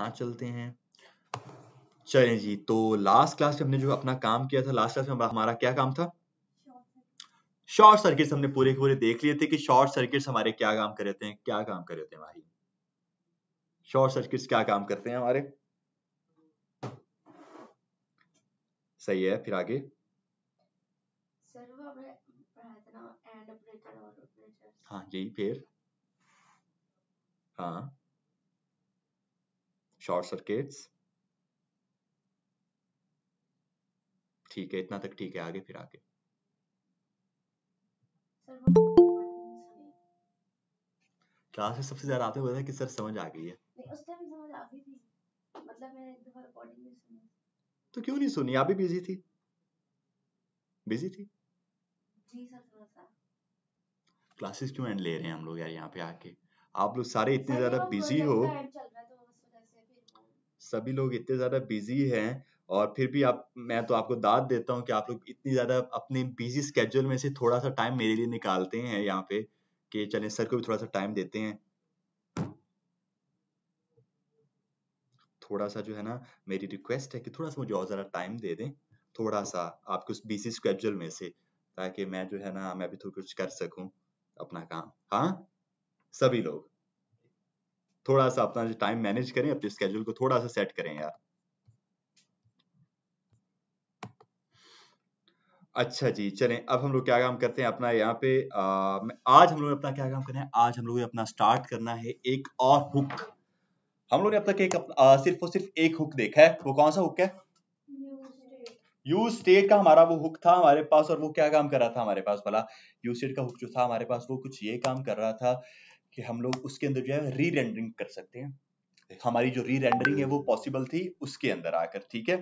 साथ चलते हैं चलें जी तो लास्ट क्लास में हमने जो अपना काम किया था लास्ट क्लास में हमारा क्या काम था शॉर्ट सर्किट्स हमने पूरे पूरे देख लिए थे कि शॉर्ट सर्किट्स हमारे क्या काम कर रहे हैं क्या काम कर रहे थे हमारी शॉर्ट सर्किट्स क्या काम करते हैं हमारे सही है फिर आगे हाँ यही फिर हाँ शॉर्ट सर्किट्स ठीक है इतना तक ठीक है आगे फिर आगे क्लास में सबसे ज्यादा आपने बताया कि सर समझ आ गई है मतलब तो क्यों नहीं सुनी आप भी बिजी थी बिजी थी जी सर क्लासेस क्यों एंड ले रहे हैं हम लोग यार यहाँ पे आके आप लोग सारे इतने ज्यादा बिजी हो सभी लोग इतने ज़्यादा बिजी हैं और फिर भी आप मैं तो आपको दाद देता हूँ कि आप लोग इतनी ज़्यादा अपने बिजी स्केड्यूल में से थोड़ा सा टाइम मेरे लिए निकालते हैं यहाँ पे कि चले सर को भी थोड़ा सा टाइम देते हैं थोड़ा सा जो है ना मेरी रिक्वेस्ट है कि थोड़ा सा मुझे और ज्यादा टाइम दे दें थोड़ा सा आपके उस बिजी स्केड्यूल में से ताकि मैं जो है ना मैं भी थोड़ा कुछ कर सकू अपना काम हाँ सभी लोग थोड़ा सा अपना टाइम मैनेज करें अपने स्केड्यूल को थोड़ा सा सेट करें यार अच्छा जी चलें अब हम लोग क्या काम करते हैं अपना यहाँ पे आ, आज हम लोग अपना क्या काम करना है आज हम लोग अपना स्टार्ट करना है एक और हुक हम लोग ने अब तक एक आ, सिर्फ और सिर्फ एक हुक देखा है वो कौन सा हुक है यू स्टेट का हमारा वो हुक था हमारे पास और वो क्या काम कर रहा था हमारे पास भला यू स्टेट का हुक जो था हमारे पास वो कुछ ये काम कर रहा था कि हम लोग उसके अंदर जो है री रेंडरिंग कर सकते हैं हमारी जो री रेंडरिंग है वो पॉसिबल थी उसके अंदर आकर ठीक है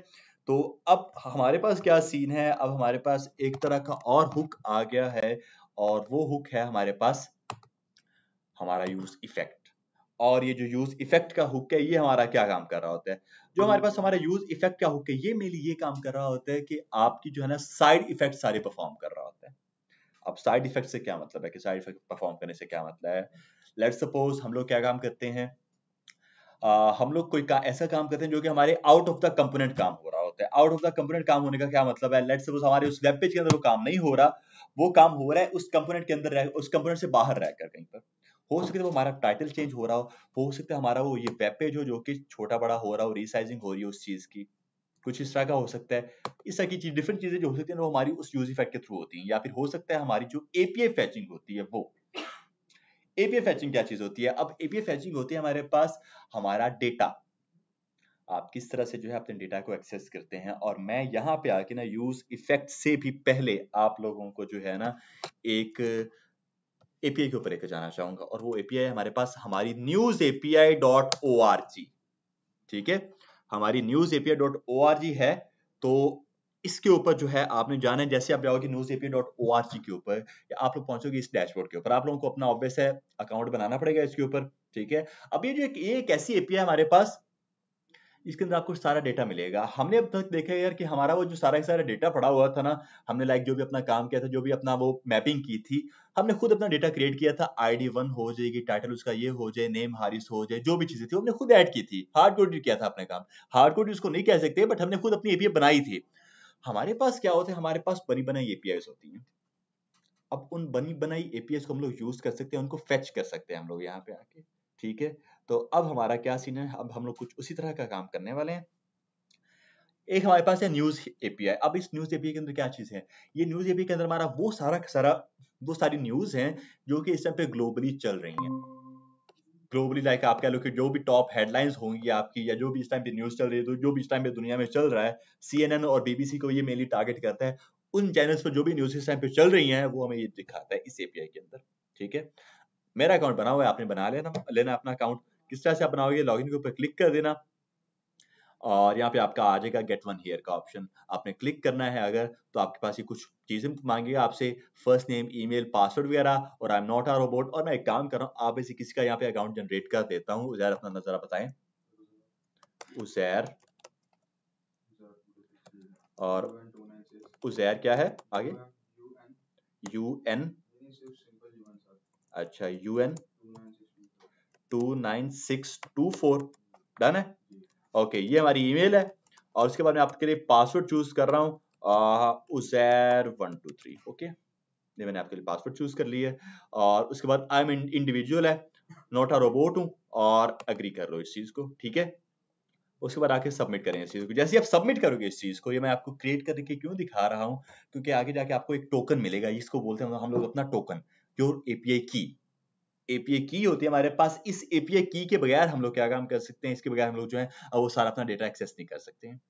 तो अब हमारे पास क्या सीन है अब हमारे पास एक तरह का और हुक आ गया है और वो हुक है हमारे पास हमारा यूज इफेक्ट और ये जो यूज इफेक्ट का हुक है ये हमारा क्या काम कर रहा होता है जो हमारे पास हमारा यूज इफेक्ट का हुक है ये मेरे ये काम कर रहा होता है कि आपकी जो है ना साइड इफेक्ट सारे परफॉर्म कर रहा होता है अब साइड इफेक्ट से क्या मतलब है कि साइड इफेक्ट परफॉर्म करने से क्या मतलब है लेट सपोज हम लोग क्या काम करते हैं Uh, हम लोग कोई का, ऐसा काम करते हैं जो कि हमारे आउट ऑफ द कंपोनेंट काम हो रहा होता है आउट ऑफ द कंपोनेंट काम होने का क्या मतलब है लेट सपोज हमारे उस वेब पेज के अंदर वो काम नहीं हो रहा वो काम हो रहा है उस कंपोनेंट के अंदर रह उस कंपोनेंट से बाहर रहकर कहीं पर हो सकता है वो हमारा टाइटल चेंज हो रहा हो हो सकता है हमारा वो ये वेब पेज हो जो कि छोटा बड़ा हो रहा हो रिसाइजिंग हो रही है उस चीज़ की कुछ इस तरह का हो सकता है इस तरह की चीज डिफरेंट चीजें जो हो सकती है वो हमारी उस यूज इफेक्ट के थ्रू होती है या फिर हो सकता है हमारी जो एपीआई फैचिंग होती है वो एपीएफ हैचिंग क्या चीज होती है अब एपीएफ हैचिंग होती है हमारे पास हमारा डेटा आप किस तरह से जो है अपने डेटा को एक्सेस करते हैं और मैं यहाँ पे आके ना यूज इफेक्ट से भी पहले आप लोगों को जो है ना एक एपीआई के ऊपर लेकर जाना चाहूंगा और वो एपीआई हमारे पास हमारी news API dot O R G ठीक है हमारी news API dot O R G है तो इसके ऊपर जो है आपने जाना है जैसे आप जाओगे news AP dot O R G के ऊपर या आप लोग पहुंचोगे इस डैशबोर्ड के ऊपर आप लोगों को अपना ऑब्वियस है अकाउंट बनाना पड़ेगा इसके ऊपर ठीक है अब ये जो एक, एक ऐसी एपीआई हमारे पास इसके अंदर आपको सारा डेटा मिलेगा हमने अब तक देखा यार कि हमारा वो जो सारा सारा डेटा पड़ा हुआ था ना हमने लाइक जो भी अपना काम किया था जो भी अपना वो मैपिंग की थी हमने खुद अपना डेटा क्रिएट किया था आईडी वन हो जाएगी टाइटल उसका ये हो जाए नेम हारिस हो जाए जो भी चीजें थी हमने खुद ऐड की थी हार्ड कोडेड किया था अपने काम हार्ड कोडेड उसको नहीं कह सकते बट हमने खुद अपनी एपीआई बनाई थी हमारे पास क्या होता है हमारे पास बनी बनाई एपीआई होती हैं अब उन बनी बनाई एपीएस को हम लोग यूज कर सकते हैं उनको फेच कर सकते हैं हम लोग यहाँ पे आके ठीक है तो अब हमारा क्या सीन है अब हम लोग कुछ उसी तरह का काम करने वाले हैं एक हमारे पास है न्यूज एपीआई अब इस न्यूज एपीआई के अंदर क्या चीज है ये न्यूज एपीआई के अंदर हमारा वो सारा सारा वो सारी न्यूज है जो कि इस समय पे ग्लोबली चल रही है ग्लोबली लाइक आप कह लो कि जो भी टॉप हेडलाइंस होंगी आपकी या जो भी इस टाइम पे न्यूज चल रही है तो जो भी इस टाइम पे दुनिया में चल रहा है एन और बीबीसी को ये मेनली टारगेट करता है उन चैनल्स पर जो भी न्यूज इस टाइम पे चल रही है वो हमें ये दिखाता है इस एपीआई के अंदर ठीक है मेरा अकाउंट बना हुआ है आपने बना लेना लेना अपना अकाउंट किस तरह से आप बनाओगे इन के ऊपर क्लिक कर देना और यहाँ पे आपका आ जाएगा गेट वन हेयर का ऑप्शन आपने क्लिक करना है अगर तो आपके पास ये कुछ चीजें मांगेगा आपसे फर्स्ट नेम ईमेल पासवर्ड वगैरह और I am not a robot और मैं एक काम कर रहा हूँ आप ऐसे किसी का यहाँ पे अकाउंट जनरेट कर देता हूँ उजैर अपना नजारा बताएं उजैर और उजैर क्या है आगे यू एन अच्छा U N two nine six two four done है ओके ये हमारी ईमेल है और उसके बाद में आपके लिए पासवर्ड चूज कर रहा हूँ Uzair one two three okay ये मैंने आपके लिए पासवर्ड चूज कर लिया है और उसके बाद आई एम इंडिविजुअल है नोट आ रोबोट हूँ और अग्री कर लो इस चीज को ठीक है उसके बाद आके सबमिट करें इस चीज को जैसे आप सबमिट करोगे इस चीज को ये मैं आपको क्रिएट करके क्यों दिखा रहा हूँ क्योंकि आगे जाके आपको एक टोकन मिलेगा इसको बोलते हैं हम लोग अपना टोकन योर एपीआई की एपीए की होती है हमारे पास इस एपीए की के बगैर हम लोग क्या काम कर सकते हैं इसके बगैर हम लोग जो है वो सारा अपना डेटा एक्सेस नहीं कर सकते हैं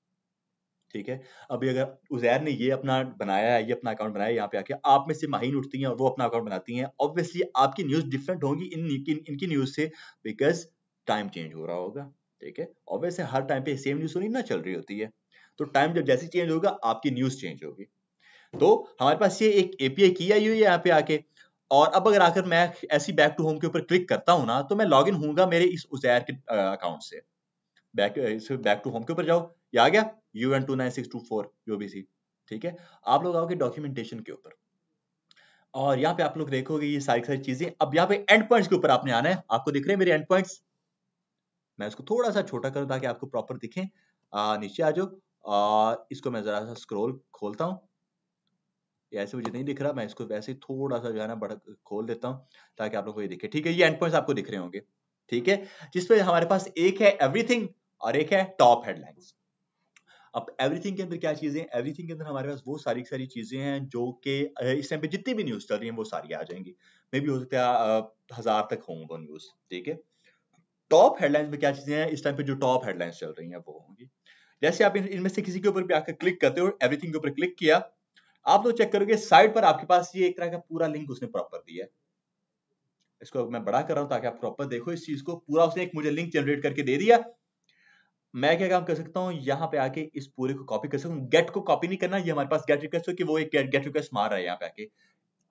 ठीक है अभी अगर उजैर ने ये अपना बनाया है ये अपना अकाउंट बनाया यहाँ पे आके आप में से माहिन उठती हैं और वो अपना अकाउंट बनाती हैं ऑब्वियसली आपकी न्यूज डिफरेंट होगी इन, इन इनकी न्यूज से बिकॉज टाइम चेंज हो रहा होगा ठीक है ऑब्वियसली हर टाइम पे सेम न्यूज होनी ना चल रही होती है तो टाइम जब जैसे चेंज होगा आपकी न्यूज चेंज होगी तो हमारे पास ये एक एपीआई की आई हुई है यहाँ पे आके और अब अगर आकर मैं ऐसी बैक टू होम के ऊपर क्लिक करता हूँ ना तो मैं लॉग इन होऊंगा मेरे इस उजैर के अकाउंट से बैक इस बैक टू होम के ऊपर जाओ ये आ गया U N two nine six two four U B C ठीक है आप लोग आओगे डॉक्यूमेंटेशन के ऊपर और यहाँ पे आप लोग देखोगे ये सारी सारी चीजें अब यहाँ पे एंड पॉइंट्स के ऊपर आपने आना है आपको दिख रहे हैं मेरे एंड पॉइंट्स मैं इसको थोड़ा सा छोटा करूँ ताकि आपको प्रॉपर दिखे आ, नीचे आ जाओ और इसको मैं जरा सा स्क्रोल खोलता हूँ ऐसे मुझे नहीं दिख रहा मैं इसको वैसे थोड़ा सा जो है ना बड़ा खोल देता हूँ ताकि आप लोग को ये दिखे ठीक है ये एंड पॉइंट आपको दिख रहे होंगे ठीक है जिसमें हमारे पास एक है एवरीथिंग और एक है टॉप हेडलाइंस अब एवरीथिंग के अंदर क्या चीजें एवरीथिंग के अंदर हमारे पास वो सारी सारी चीजें हैं जो कि इस टाइम पे जितनी भी न्यूज चल रही है वो सारी आ जाएंगी मे भी हो सकता है हजार तक होंगे वो न्यूज ठीक है टॉप हेडलाइंस में क्या चीजें हैं इस टाइम पे जो टॉप हेडलाइंस चल रही हैं वो होंगी जैसे आप इनमें से किसी के ऊपर भी आकर क्लिक करते हो एवरीथिंग के ऊपर क्लिक किया आप तो चेक करोगे साइड पर आपके पास ये एक तरह का पूरा लिंक उसने प्रॉपर दिया है इसको मैं बड़ा कर रहा हूं ताकि आप प्रॉपर देखो इस चीज को पूरा उसने एक मुझे लिंक जनरेट करके दे दिया मैं क्या काम कर सकता हूँ यहां पे आके इस पूरे को कॉपी कर सकता हूं गेट को कॉपी नहीं करना ये हमारे पास गेट रिक्वेस्ट हो कि वो एक गेट रिक्वेस्ट मार रहा है यहाँ पे आके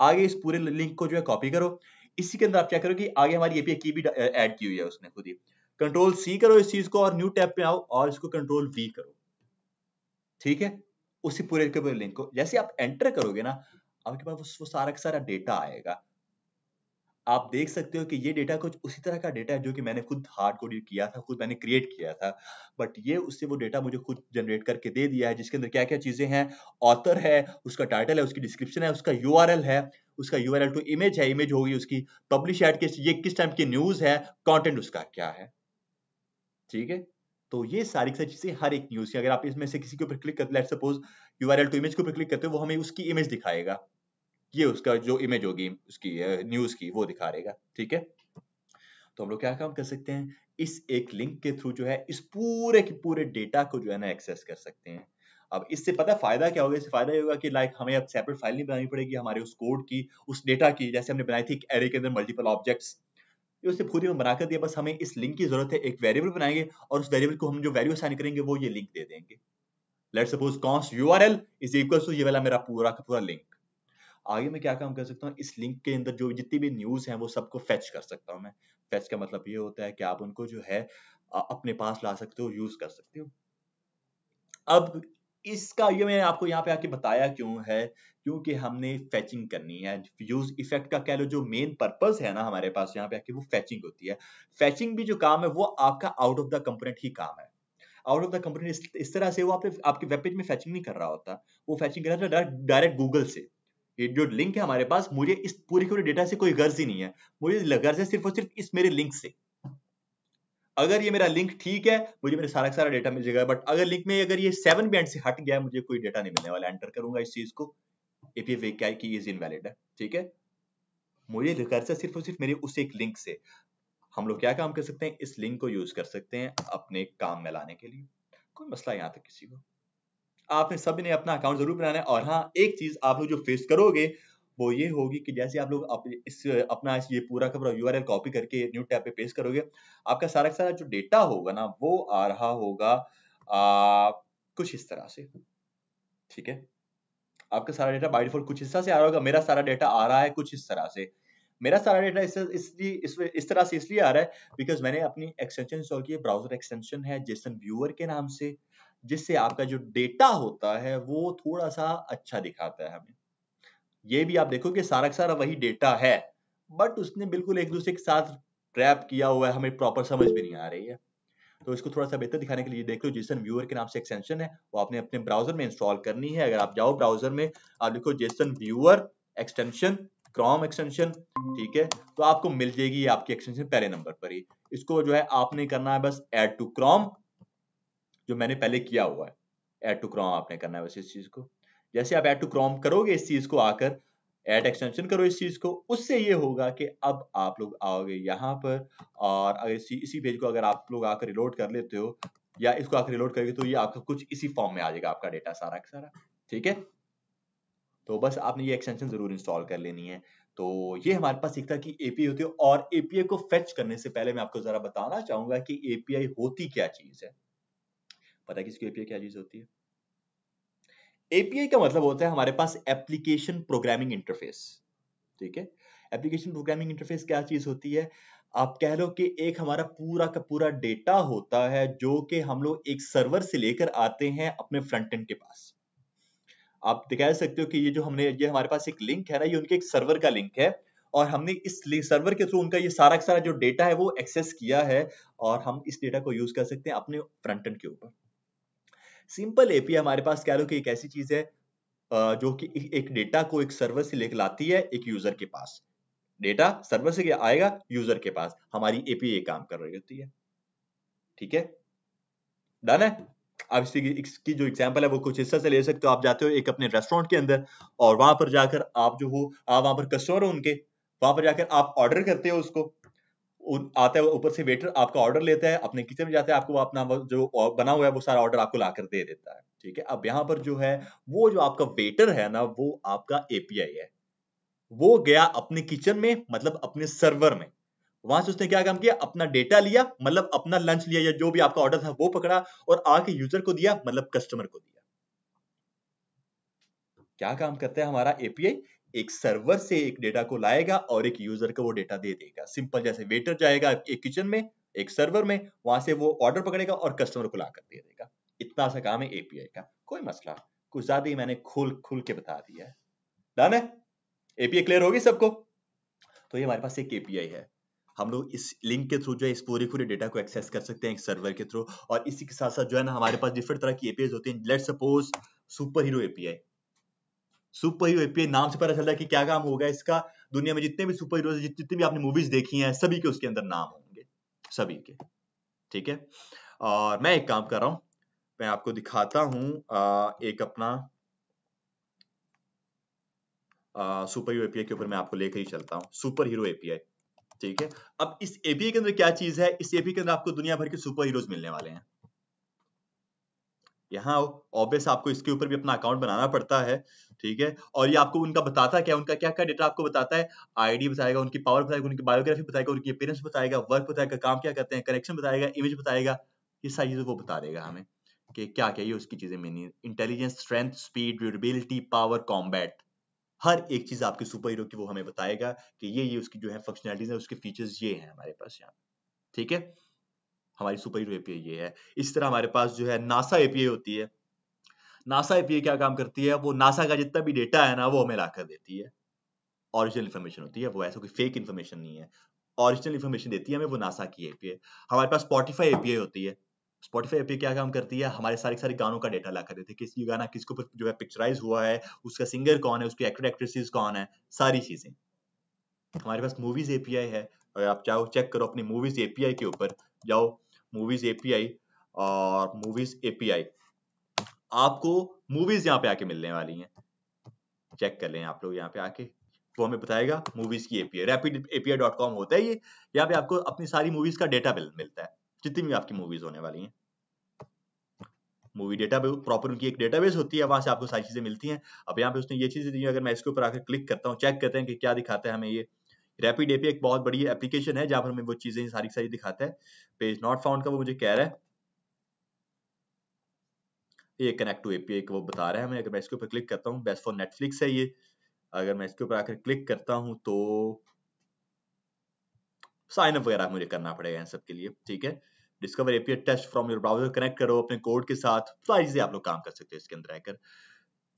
आगे इस पूरे लिंक को जो है कॉपी करो इसी के अंदर आप चेक करो कि आगे हमारी एपीआई की भी ऐड की हुई है उसने खुद ही कंट्रोल सी करो इस चीज को और न्यू टैब पे आओ और इसको कंट्रोल वी करो ठीक है उसी पूरे के पूरे लिंक को जैसे आप एंटर करोगे ना आपके पास वो सारा का सारा डेटा आएगा आप देख सकते हो कि ये डेटा कुछ उसी तरह का डेटा है जो कि मैंने खुद हार्ड कोड किया था खुद मैंने क्रिएट किया था बट ये उससे वो डेटा मुझे खुद जनरेट करके दे दिया है जिसके अंदर क्या क्या चीजें हैं ऑथर है उसका टाइटल है उसकी डिस्क्रिप्शन है उसका यू है उसका यू टू इमेज है इमेज होगी उसकी पब्लिश एड किस ये किस टाइप की न्यूज है कॉन्टेंट उसका क्या है ठीक है तो ये सारी सारी चीजें हर एक न्यूज की अगर आप इसमें से किसी के ऊपर क्लिक करते let suppose U R L to image के ऊपर क्लिक करते हो वो हमें उसकी इमेज दिखाएगा ये उसका जो इमेज होगी उसकी न्यूज की वो दिखा रहेगा ठीक है तो हम लोग क्या काम कर सकते हैं इस एक लिंक के थ्रू जो है इस पूरे के पूरे डेटा को जो है ना एक्सेस कर सकते हैं अब इससे पता है फायदा क्या होगा इससे फायदा ये होगा कि लाइक हमें अब सेपरेट फाइल नहीं बनानी पड़ेगी हमारे उस कोड की उस डेटा की जैसे हमने बनाई थी एरे के अंदर मल्टीपल ऑब्जेक्ट्स ये उसने पूरी में बनाकर दिया बस हमें इस लिंक की जरूरत है एक वेरिएबल बनाएंगे और उस वेरिएबल को हम जो वैल्यू असाइन करेंगे वो ये लिंक दे देंगे let suppose const U R L is equal to ये वाला मेरा पूरा का पूरा लिंक आगे मैं क्या काम कर सकता हूँ इस लिंक के अंदर जो जितनी भी न्यूज है वो सबको फैच कर सकता हूँ मैं फैच का मतलब ये होता है कि आप उनको जो है अपने पास ला सकते हो यूज कर सकते हो अब इसका ये मैंने आपको यहाँ पे आके बताया क्यों है क्योंकि हमने फैचिंग करनी है यूज इफेक्ट का कह लो जो मेन पर्पस है ना हमारे पास यहाँ पे आके वो फैचिंग होती है फैचिंग भी जो काम है वो आपका आउट ऑफ द कंपोनेंट ही काम है आउट ऑफ द कंपोनेंट इस तरह से वो आप, आपके वेब पेज में फैचिंग नहीं कर रहा होता वो फैचिंग कर रहा था डायरेक्ट गूगल से ये जो लिंक है हमारे पास मुझे इस पूरे के पूरे डेटा से कोई गर्ज ही नहीं है मुझे गर्ज है सिर्फ और सिर्फ इस मेरे लिंक से अगर ये मेरा लिंक ठीक है मुझे मेरे सारा सारा डेटा मिल जाएगा बट अगर लिंक में अगर ये सेवन बैंड से हट गया मुझे कोई डेटा नहीं मिलने वाला एंटर करूंगा इस चीज को एपीएफ एकेआई की इज इनवैलिड है ठीक है मुझे रिकर्सर सिर्फ और सिर्फ मेरे उस एक लिंक से हम लोग क्या काम कर सकते हैं इस लिंक को यूज कर सकते हैं अपने काम में लाने के लिए कोई मसला यहाँ तक किसी को आपने सभी ने अपना अकाउंट जरूर बनाना है और हाँ एक चीज आप लोग जो फेस करोगे वो ये होगी कि जैसे आप लोग अप, इस अपना इस ये पूरा का पूरा यू कॉपी करके न्यू टैब पे पेस्ट करोगे आपका सारा का सारा जो डेटा होगा ना वो आ रहा होगा आ, कुछ इस तरह से ठीक है आपका सारा डेटा बाई डिफॉल्ट कुछ हिस्सा से आ रहा होगा मेरा सारा डेटा आ रहा है कुछ इस तरह से मेरा सारा डेटा इसलिए इस, इस तरह से इसलिए आ रहा है बिकॉज मैंने अपनी एक्सटेंशन इंस्टॉल की ब्राउजर एक्सटेंशन है जेसन व्यूअर के नाम से जिससे आपका जो डेटा होता है वो थोड़ा सा अच्छा दिखाता है हमें ये भी आप देखो कि सारा का सारा वही डेटा है बट उसने बिल्कुल एक दूसरे के साथ रैप किया हुआ है हमें प्रॉपर समझ भी नहीं आ रही है तो इसको थोड़ा सा बेहतर दिखाने के लिए देख लो जेसन व्यूअर के नाम से एक्सटेंशन है वो आपने अपने ब्राउजर में इंस्टॉल करनी है अगर आप जाओ ब्राउजर में आप देखो JSON viewer extension Chrome extension ठीक है तो आपको मिल जाएगी आपकी एक्सटेंशन पहले नंबर पर ही इसको जो है आपने करना है बस एड टू क्रॉम जो मैंने पहले किया हुआ है एड टू क्रॉम आपने करना है बस इस चीज को जैसे आप एड टू क्रॉम करोगे इस चीज को आकर एड एक्सटेंशन करो इस चीज को उससे ये होगा कि अब आप लोग आओगे यहाँ पर और अगर इसी इसी पेज को अगर आप लोग आकर रिलोड कर लेते हो या इसको आकर रिलोड करेंगे तो ये आपका कुछ इसी फॉर्म में आ जाएगा आपका डेटा सारा का सारा ठीक है तो बस आपने ये एक्सटेंशन जरूर इंस्टॉल कर लेनी है तो ये हमारे पास एक था कि एपीआई होती है और एपीआई को फेच करने से पहले मैं आपको जरा बताना चाहूंगा कि एपीआई होती क्या चीज है पता है किसकी एपीआई क्या चीज होती है एपीआई का मतलब होता है हमारे पास एप्लीकेशन प्रोग्रामिंग इंटरफेस ठीक है एप्लीकेशन प्रोग्रामिंग इंटरफेस क्या चीज होती है आप कह लो कि एक हमारा पूरा का पूरा डेटा होता है जो कि हम लोग एक सर्वर से लेकर आते हैं अपने फ्रंट एंड के पास आप दिखा तो सकते हो कि ये जो हमने ये हमारे पास एक लिंक है ना ये उनके एक सर्वर का लिंक है और हमने इस सर्वर के थ्रू उनका ये सारा का सारा जो डेटा है वो एक्सेस किया है और हम इस डेटा को यूज कर सकते हैं अपने फ्रंट एंड के ऊपर सिंपल एपी हमारे पास कह लो कि एक ऐसी चीज है जो कि एक डेटा को एक सर्वर से लेकर लाती है एक यूजर के पास डेटा सर्वर से आएगा यूजर के पास हमारी एपी ये काम कर रही होती है ठीक है डन है आप इसकी इसकी जो एग्जांपल है वो कुछ हिस्सा से ले सकते हो आप जाते हो एक अपने रेस्टोरेंट के अंदर और वहां पर जाकर आप जो हो आप वहां पर कस्टमर हो उनके वहां पर जाकर आप ऑर्डर करते हो उसको आता है ऊपर से वेटर आपका ऑर्डर लेता है अपने किचन में जाता है आपको वो अपना जो बना हुआ है वो सारा ऑर्डर आपको लाकर दे देता है ठीक है अब यहाँ पर जो है वो जो आपका वेटर है ना वो आपका एपीआई है वो गया अपने किचन में मतलब अपने सर्वर में वहां से उसने क्या काम किया अपना डेटा लिया मतलब अपना लंच लिया या जो भी आपका ऑर्डर था वो पकड़ा और आके यूजर को दिया मतलब कस्टमर को दिया क्या काम करता है हमारा एपीआई एक सर्वर से एक डेटा को लाएगा और एक यूजर को वो डेटा दे देगा सिंपल जैसे वेटर जाएगा एक किचन में एक सर्वर में वहां से वो ऑर्डर पकड़ेगा और कस्टमर को लाकर दे देगा इतना सा काम है एपीआई का कोई मसला कुछ ज्यादा ही मैंने खुल खुल के बता दिया है डन है एपीआई क्लियर होगी सबको तो ये हमारे पास एक एपीआई है हम लोग इस लिंक के थ्रू जो है इस पूरे पूरे डेटा को एक्सेस कर सकते हैं एक सर्वर के थ्रू और इसी के साथ साथ जो है ना हमारे पास डिफरेंट तरह की एपीआई होती है let suppose superhero API superhero API नाम से पता चल रहा है कि क्या काम होगा इसका दुनिया में जितने भी सुपर हीरो जितनी भी आपने मूवीज देखी हैं सभी के उसके अंदर नाम होंगे सभी के ठीक है और मैं एक काम कर रहा हूं मैं आपको दिखाता हूं एक अपना सुपर हीरो एपीआई के ऊपर मैं आपको लेकर ही चलता हूं सुपर हीरो एपीआई ठीक है अब इस एपीआई के अंदर क्या चीज है इस एपीआई के अंदर आपको दुनिया भर के सुपर हीरोज मिलने वाले हैं यहाँ ऑब्वियस आपको इसके ऊपर भी अपना अकाउंट बनाना पड़ता है ठीक है और ये आपको उनका बताता क्या उनका क्या क्या डेटा आपको बताता है आईडी बताएगा उनकी पावर बताएगा उनकी बायोग्राफी बताएगा उनकी अपेरेंस बताएगा वर्क बताएगा काम क्या करते हैं कनेक्शन बताएगा इमेज बताएगा ये सारी चीजें वो बता देगा हमें कि क्या क्या ये उसकी चीजें many intelligence strength speed durability power combat हर एक चीज आपके सुपर हीरो की वो हमें बताएगा कि ये ये उसकी जो है फंक्शनैलिटीज है उसके फीचर्स ये हैं हमारे पास यहाँ ठीक है हमारी सुपर हीरो एपीआई ये है इस तरह हमारे पास जो है नासा एपीआई होती है नासा एपीआई क्या काम करती है वो नासा का जितना भी डेटा है ना वो हमें लाकर देती है ऑरिजिनल इन्फॉर्मेशन होती है वो ऐसा कोई फेक इन्फॉर्मेशन नहीं है ऑरिजिनल इन्फॉर्मेशन देती है हमें वो नासा की एपीआई हमारे पास स्पॉटिफाई एपीआई होती है स्पॉटिफाई एपीआई क्या काम करती है हमारे सारे सारे गानों का डेटा ला कर देती है किसी गाना किसके ऊपर जो है पिक्चराइज हुआ है उसका सिंगर कौन है उसकी एक्टर एक्ट्रेसेस कौन है सारी चीजें हमारे पास मूवीज एपीआई है अगर आप चाहो चेक करो अपनी मूवीज एपीआई के ऊपर जाओ मूवीज एपीआई और मूवीज एपीआई आपको मूवीज यहाँ पे आके मिलने वाली हैं चेक कर लें आप लोग यहाँ पे आके वो हमें बताएगा मूवीज की API rapid API dot com होता है ये यहाँ पे आपको अपनी सारी मूवीज का डेटा मिलता है जितनी भी आपकी मूवीज होने वाली हैं मूवी डेटा प्रॉपर उनकी एक डेटाबेस होती है वहां से आपको सारी चीजें मिलती हैं अब यहाँ पे उसने ये चीजें दी अगर मैं इसके ऊपर आकर क्लिक करता हूँ चेक करते हैं कि क्या दिखाता है हमें ये रैपिड एपी एक बहुत बड़ी एप्लीकेशन है जहां पर हमें वो चीजें सारी सारी दिखाता है पेज नॉट फाउंड का वो मुझे कह रहा है ये कनेक्ट टू एपीआई वो बता रहा है मैं अगर मैं इसके ऊपर क्लिक करता हूँ बेस्ट फॉर नेटफ्लिक्स है ये अगर मैं इसके ऊपर आकर क्लिक करता हूँ तो साइन अप वगैरह मुझे करना पड़ेगा इन सब के लिए ठीक है discover API test from your browser connect करो अपने कोड के साथ सारी चीजें आप लोग काम कर सकते हो इसके अंदर आकर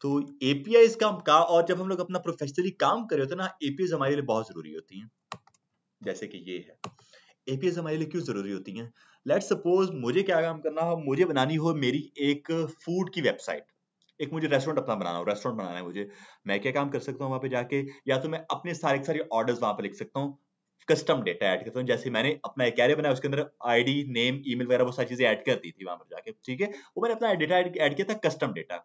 तो एपीआई का का और जब हम लोग अपना प्रोफेशनली काम कर रहे होते हैं ना एपीएस हमारे लिए बहुत जरूरी होती हैं जैसे कि ये है एपीएस हमारे लिए क्यों जरूरी होती हैं लेट सपोज मुझे क्या काम करना हो मुझे बनानी हो मेरी एक फूड की वेबसाइट एक मुझे रेस्टोरेंट अपना बनाना हो रेस्टोरेंट बनाना है मुझे मैं क्या काम कर सकता हूँ वहां पे जाके या तो मैं अपने सारे सारे ऑर्डर्स वहां पे लिख सकता हूँ कस्टम डेटा ऐड करता हूँ जैसे मैंने अपना एक कैरियर बनाया उसके अंदर आईडी नेम ईमेल वगैरह वो सारी चीजें ऐड कर दी थी वहां पर जाके ठीक है वो मैंने अपना डेटा ऐड किया था कस्टम डेटा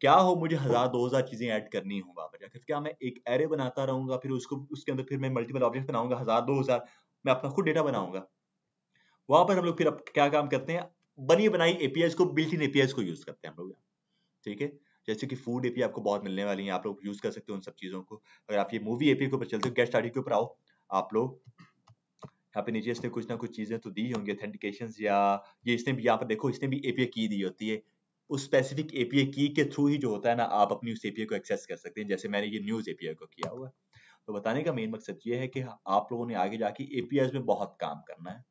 क्या हो मुझे हजार दो हजार चीजें ऐड करनी हो वहां पर या फिर क्या मैं एक एरे बनाता रहूंगा फिर उसको उसके अंदर फिर मैं मल्टीपल ऑब्जेक्ट बनाऊंगा हजार दो हजार मैं अपना खुद डेटा बनाऊंगा वहां पर हम लोग फिर क्या काम करते हैं बनी बनाई एपीआई को बिल्ट इन एपीआई को यूज करते हैं हम लोग ठीक है जैसे कि फूड एपीआई आपको बहुत मिलने वाली है आप लोग यूज कर सकते हो उन सब चीजों को अगर आप ये मूवी एपीआई के ऊपर चलते हो गेस्ट स्टार्टिंग के ऊपर आओ आप लोग यहाँ पे नीचे इसने कुछ ना कुछ चीजें तो दी होंगी ऑथेंटिकेशन या ये इसने भी यहाँ पर देखो इसने भी एपीआई की दी होती है उस स्पेसिफिक एपीआई की के थ्रू ही जो होता है ना आप अपनी उस एपीआई को एक्सेस कर सकते हैं जैसे मैंने ये न्यूज़ एपीआई को किया हुआ है तो बताने का मेन मकसद ये है कि आप लोगों ने आगे जाके एपीआई में बहुत काम करना है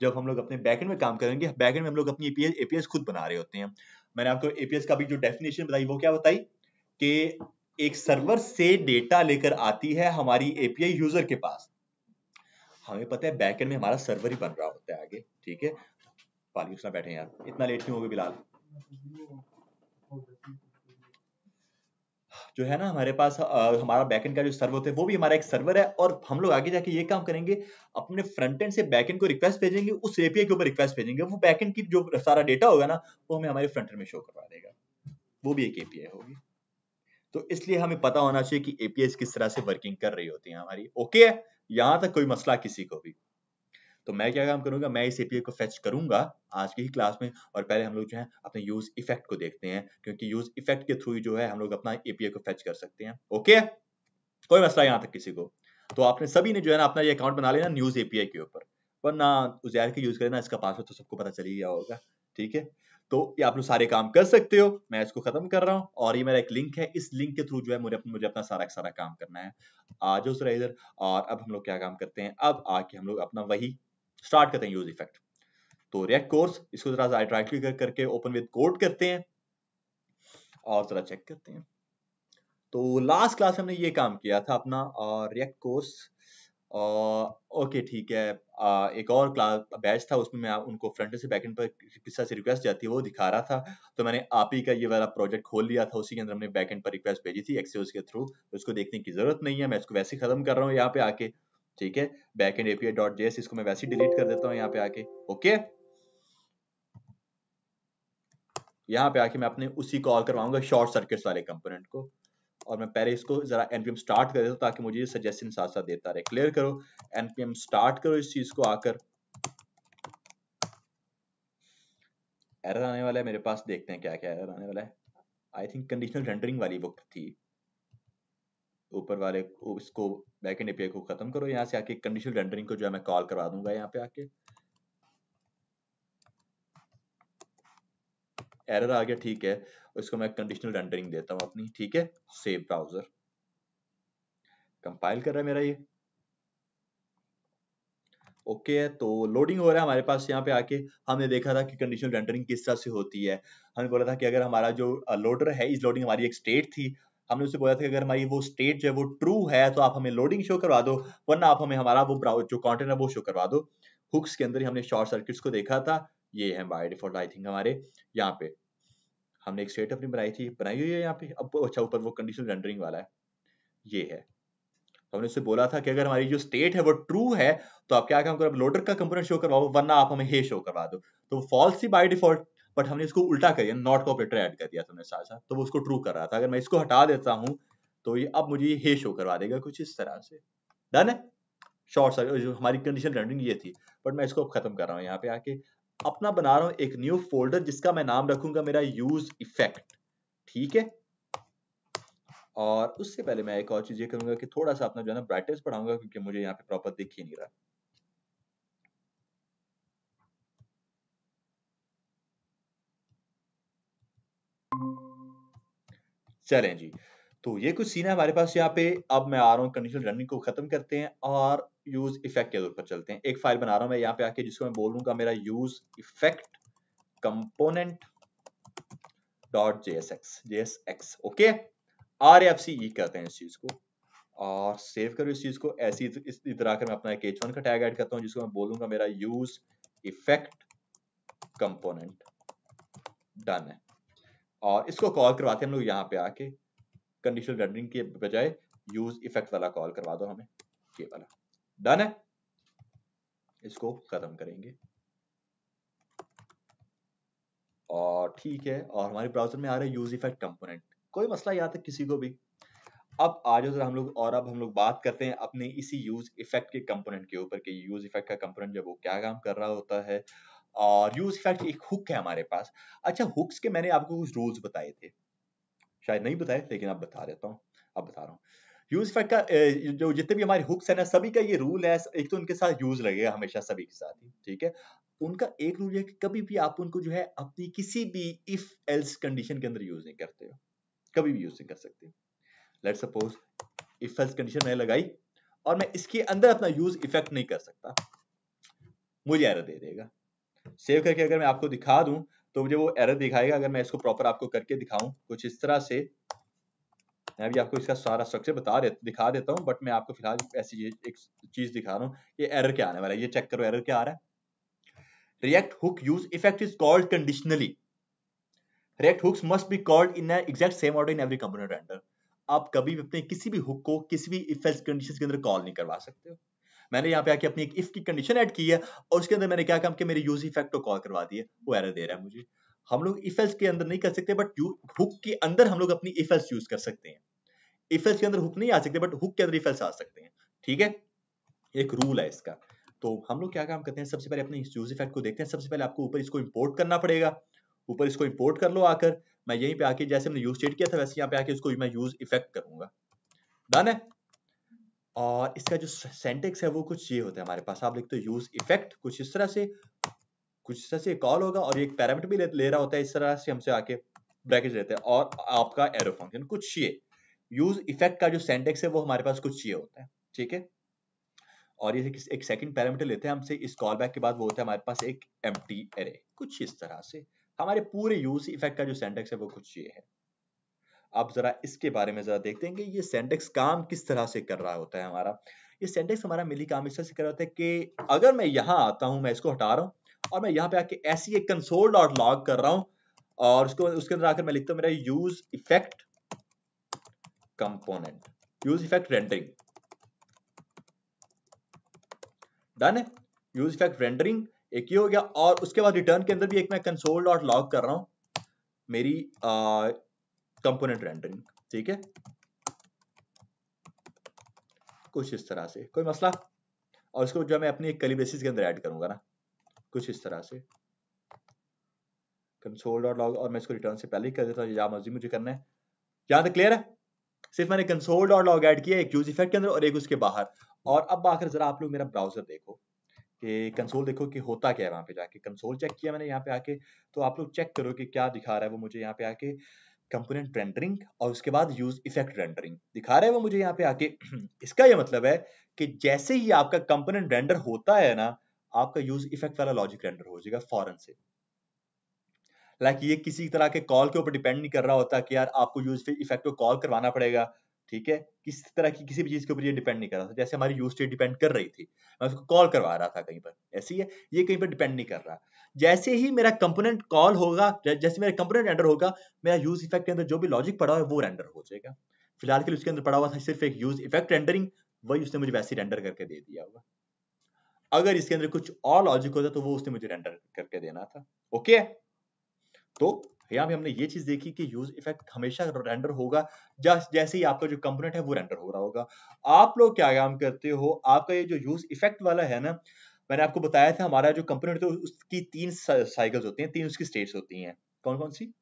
जब हम लोग अपने बैकेंड में काम करेंगे बैकेंड में हम लोग अपनी एपीएस एपीएस खुद बना रहे होते हैं मैंने आपको एपीएस का भी जो डेफिनेशन बताई वो क्या बताई कि एक सर्वर से डेटा लेकर आती है हमारी एपीआई यूजर के पास हमें पता है बैकेंड में हमारा सर्वर ही बन रहा होता है आगे ठीक है पाली उसना बैठे यार इतना लेट क्यों हो बिलहाल बिलाल जो है ना हमारे पास हमारा बैकएंड का जो सर्वर होता है वो भी हमारा एक सर्वर है और हम लोग आगे जाके ये काम करेंगे अपने फ्रंट एंड से बैकएंड को रिक्वेस्ट भेजेंगे उस एपीआई के ऊपर रिक्वेस्ट भेजेंगे वो बैकएंड की जो सारा डेटा होगा ना वो हमें हमारे फ्रंट एंड में शो करवा देगा वो भी एक एपीआई होगी तो इसलिए हमें पता होना चाहिए कि एपीआई किस तरह से वर्किंग कर रही होती है हमारी ओके यहाँ तक कोई मसला किसी को भी तो मैं क्या काम करूंगा मैं इस एपीआई को फेच करूंगा आज की ही क्लास में और पहले हम लोग जो है अपने यूज इफेक्ट को देखते हैं क्योंकि यूज इफेक्ट के थ्रू जो है हम लोग अपना एपीआई को फेच कर सकते हैं ओके कोई मसला यहाँ तक किसी को तो आपने सभी ने जो है ना अपना ये अकाउंट बना लेना न्यूज एपीआई के ऊपर वरना उजैर के यूज करें ना इसका पासवर्ड तो सबको पता चल ही गया होगा ठीक है तो ये आप लोग सारे काम कर सकते हो मैं इसको खत्म कर रहा हूँ और ये मेरा एक लिंक है इस लिंक के थ्रू जो है मुझे मुझे अपना सारा सारा काम करना है आ जाओ सर इधर और अब हम लोग क्या काम करते हैं अब आके हम लोग अपना वही स्टार्ट करते हैं यूज इफेक्ट तो रिएक्ट कोर्स इसको जरा राइट राइट क्लिक करके ओपन विद कोड करते हैं और जरा चेक करते हैं तो लास्ट क्लास हमने ये काम किया था अपना रिएक्ट कोर्स ओके ठीक है आ, एक और क्लास बैच था उसमें मैं उनको फ्रंट से बैकेंड पर किस्सा से रिक्वेस्ट जाती है वो दिखा रहा था तो मैंने आप ही का ये वाला प्रोजेक्ट खोल लिया था उसी के अंदर हमने बैकेंड पर रिक्वेस्ट भेजी थी एक्सेस के थ्रू तो उसको देखने की जरूरत नहीं है मैं इसको वैसे खत्म कर रहा हूँ यहाँ पे आके ठीक है बैक एंड एपीआई डॉट जेस इसको मैं वैसे ही डिलीट कर देता हूं यहां पे आके ओके यहां पे आके मैं अपने उसी कॉल करवाऊंगा शॉर्ट सर्किट वाले कंपोनेंट को और मैं पहले इसको जरा एनपीएम स्टार्ट कर देता हूं ताकि मुझे सजेशन साथ साथ देता रहे क्लियर करो एनपीएम स्टार्ट करो इस चीज को आकर एरर आने वाला है मेरे पास देखते हैं क्या क्या एरर आने वाला है आई थिंक कंडीशनल रेंडरिंग वाली बुक थी ऊपर वाले इसको बैक एंड एपीआई को खत्म करो यहाँ से आके कंडीशनल रेंडरिंग को जो है मैं कॉल करवा दूंगा यहाँ पे आके एरर आ गया ठीक है इसको मैं कंडीशनल रेंडरिंग देता हूँ अपनी ठीक है सेव ब्राउजर कंपाइल कर रहा है मेरा ये ओके okay, है तो लोडिंग हो रहा है हमारे पास यहाँ पे आके हमने देखा था कि कंडीशनल रेंडरिंग किस तरह से होती है हमने बोला था कि अगर हमारा जो लोडर है इस लोडिंग हमारी एक स्टेट थी हमने उसे बोला था कि अगर हमारी वो स्टेट जो है वो ट्रू है तो आप हमें लोडिंग शो करवा दो वरना आप हमें हमारा वो जो कॉन्टेंट है वो शो करवा दो हुक्स के अंदर ही हमने शॉर्ट सर्किट्स को देखा था ये है बाय डिफॉल्ट आई थिंक हमारे यहाँ पे हमने एक स्टेट अपनी बनाई थी बनाई हुई है यहाँ पे अब अच्छा ऊपर वो कंडीशन रेंडरिंग वाला है ये है तो हमने उससे बोला था कि अगर हमारी जो स्टेट है वो ट्रू है तो आप क्या काम करो लोडर का कंपोनेंट शो करवाओ वरना आप हमें हे शो करवा दो तो फॉल्स ही बाय डिफॉल्ट बट हमने इसको उल्टा कर दिया नॉट का ऑपरेटर ऐड कर दिया था साथ साथ तो वो उसको ट्रू कर रहा था अगर मैं इसको हटा देता हूँ तो ये अब मुझे ये हे शो करवा देगा कुछ इस तरह से डन है शॉर्ट सर्किट जो हमारी कंडीशन रनिंग ये थी बट मैं इसको अब खत्म कर रहा हूँ यहाँ पे आके अपना बना रहा हूँ एक न्यू फोल्डर जिसका मैं नाम रखूंगा मेरा यूज इफेक्ट ठीक है और उससे पहले मैं एक और चीज ये करूंगा कि थोड़ा सा अपना जो है ना ब्राइटनेस बढ़ाऊंगा क्योंकि मुझे यहाँ पे प्रॉपर दिख ही नहीं रहा चलें जी तो ये कुछ सीन है हमारे पास यहाँ पे अब मैं आ रहा हूँ कंडीशनल रनिंग को खत्म करते हैं और यूज इफेक्ट के तौर पर चलते हैं एक फाइल बना रहा हूँ मैं यहाँ पे आके जिसको मैं बोल लूंगा मेरा use effect component dot J S X J S X okay R F C E करते हैं इस चीज को और सेव करो इस चीज को ऐसी इस इधर आकर मैं अपना एक एच वन का टैग ऐड करता हूँ जिसको मैं बोलूंगा मेरा यूज इफेक्ट कंपोनेंट डन है और इसको कॉल करवाते हैं हम लोग यहाँ पे आके कंडीशनल रेंडरिंग के बजाय यूज इफेक्ट वाला कॉल करवा दो हमें ये वाला डन है इसको खत्म करेंगे और ठीक है और हमारे ब्राउजर में आ रहे हैं यूज इफेक्ट कंपोनेंट कोई मसला याद है किसी को भी अब आज जाओ हम लोग और अब हम लोग बात करते हैं अपने इसी यूज इफेक्ट के कंपोनेंट के ऊपर कि यूज इफेक्ट का कंपोनेंट जब वो क्या काम कर रहा होता है और यूज इफेक्ट एक हुक है हमारे पास अच्छा हुक्स के मैंने आपको कुछ रूल्स बताए थे शायद नहीं बताए लेकिन अब बता देता हूँ अब बता रहा हूँ यूज इफेक्ट का जो जितने भी हमारे हुक्स है ना सभी का ये रूल है एक तो उनके साथ यूज लगेगा हमेशा सभी के साथ ही ठीक है उनका एक रूल है कि कभी भी आप उनको जो है अपनी किसी भी इफ एल्स कंडीशन के अंदर यूज नहीं करते हो कभी भी यूज नहीं कर सकते let suppose if else condition मैंने लगाई और मैं इसके अंदर अपना यूज इफेक्ट नहीं कर सकता मुझे एरर दे देगा सेव करके अगर मैं आपको दिखा दूं तो मुझे वो एरर दिखाएगा अगर मैं इसको प्रॉपर आपको करके दिखाऊं कुछ इस तरह से मैं भी आपको इसका सारा स्ट्रक्चर बता दे दिखा देता हूं बट मैं आपको फिलहाल ऐसी एक चीज़ दिखा रहा हूं ये एरर क्या आने वाला है ये चेक करो एरर क्या आ रहा है React hook use effect is called conditionally React hooks must be called in exact same order in every component render आप कभी भी अपने किसी भी हुक को किसी भी इफेक्ट कंडीशन के अंदर कॉल नहीं करवा सकते हो मैंने यहाँ पे आके अपनी एक इफ की कंडीशन ऐड की है और उसके अंदर मैंने क्या काम कि मेरे यूज इफेक्ट को कॉल करवा दिए वो एरर दे रहा है मुझे हम लोग इफेल्स के अंदर नहीं कर सकते बट हुक के अंदर हम लोग अपनी इफेल्स यूज कर सकते हैं इफेल्स के अंदर हुक नहीं आ सकते बट हुक के अंदर इफेल्स आ सकते हैं ठीक है एक रूल है इसका तो हम लोग क्या काम करते हैं सबसे पहले अपने यूज इफेक्ट को देखते हैं सबसे पहले आपको ऊपर इसको इम्पोर्ट करना पड़ेगा ऊपर इसको इम्पोर्ट कर लो आकर मैं यहीं पे आके जैसे हमने यूज स्टेट किया था वैसे यहाँ पे आके इसको मैं यूज इफेक्ट करूंगा डन है और इसका जो सेंटेक्स है वो कुछ ये होता है हमारे पास आप लिखते हो यूज इफेक्ट कुछ इस तरह से कुछ इस तरह से कॉल होगा और एक पैरामीटर भी ले, ले रहा होता है इस तरह से हमसे आके ब्रैकेट लेते हैं और आपका एरो फंक्शन कुछ ये यूज इफेक्ट का जो सेंटेक्स है वो हमारे पास कुछ ये होता है ठीक है और ये एक सेकंड पैरामीटर लेते हैं हमसे इस कॉल बैक के बाद वो होता है हमारे पास एक एम्प्टी एरे कुछ इस तरह से हमारे पूरे यूज इफेक्ट का जो सेंटेक्स है वो कुछ ये है अब ज़रा इसके बारे में ज़रा देखते हैं कि ये सेंटेक्स काम किस तरह से कर रहा होता है हमारा ये सेंटेक्स हमारा मिली काम इस तरह से कर रहा होता है कि अगर मैं यहाँ आता हूँ मैं इसको हटा रहा हूँ और मैं यहाँ पे आके ऐसी एक कंसोल डॉट लॉग कर रहा हूँ और उसको उसके अंदर आकर मैं लिखता हूँ मेरा use effect component use effect rendering done है यूज इफेक्ट रेंडरिंग एक ही हो गया और उसके बाद रिटर्न के अंदर भी एक मैं कंसोल डॉट लॉग कर रहा हूँ मेरी कंपोनेंट रेंडरिंग ठीक है कुछ इस तरह से कोई मसला और इसको जो मैं अपनी एक कली बेसिस के अंदर ऐड करूंगा ना कुछ इस तरह से कंसोल डॉट लॉग और मैं इसको रिटर्न से पहले ही कर देता हूँ जहाँ मर्जी मुझे करना है यहाँ तक क्लियर है सिर्फ मैंने कंसोल डॉट लॉग ऐड किया एक यूज इफेक्ट के अंदर और एक उसके बाहर और अब आकर जरा आप लोग मेरा ब्राउजर देखो कि कंसोल देखो कि होता क्या है वहाँ पे जाके कंसोल चेक किया मैंने यहाँ पे आके तो आप लोग चेक करो कि क्या दिखा रहा है वो मुझे यहाँ पे आके कंपोनेंट रेंडरिंग और उसके बाद यूज इफेक्ट रेंडरिंग दिखा रहे हैं वो मुझे यहाँ पे आके इसका ये मतलब है कि जैसे ही आपका कंपोनेंट रेंडर होता है ना आपका यूज इफेक्ट वाला लॉजिक रेंडर हो जाएगा फॉरन से लाइक like ये किसी तरह के कॉल के ऊपर डिपेंड नहीं कर रहा होता कि यार आपको यूज इफेक्ट को कॉल करवाना पड़ेगा ठीक है किस तरह की किसी भी चीज के ऊपर ये डिपेंड नहीं कर रहा था जैसे हमारी यूज स्टेट डिपेंड कर रही थी मैं उसको कॉल करवा रहा था कहीं पर ऐसी है ये कहीं पर डिपेंड नहीं कर रहा जैसे ही मेरा कंपोनेंट कॉल होगा जैसे मेरा कंपोनेंट रेंडर होगा मेरा यूज इफेक्ट के अंदर जो भी लॉजिक पड़ा हुआ है वो रेंडर हो जाएगा फिलहाल के लिए उसके अंदर पड़ा हुआ था सिर्फ एक यूज इफेक्ट रेंडरिंग वही उसने मुझे वैसे रेंडर करके दे दिया होगा अगर इसके अंदर कुछ और लॉजिक होता तो वो उसने मुझे रेंडर करके देना था ओके तो यहाँ पे हमने ये चीज देखी कि यूज इफेक्ट हमेशा रेंडर होगा जैसे ही आपका जो कंपोनेंट है वो रेंडर हो रहा होगा आप लोग क्या काम करते हो आपका ये जो यूज इफेक्ट वाला है ना मैंने आपको बताया था हमारा जो कंपोनेंट है उसकी तीन साइकिल्स होती हैं तीन उसकी स्टेट्स होती हैं कौन कौन सी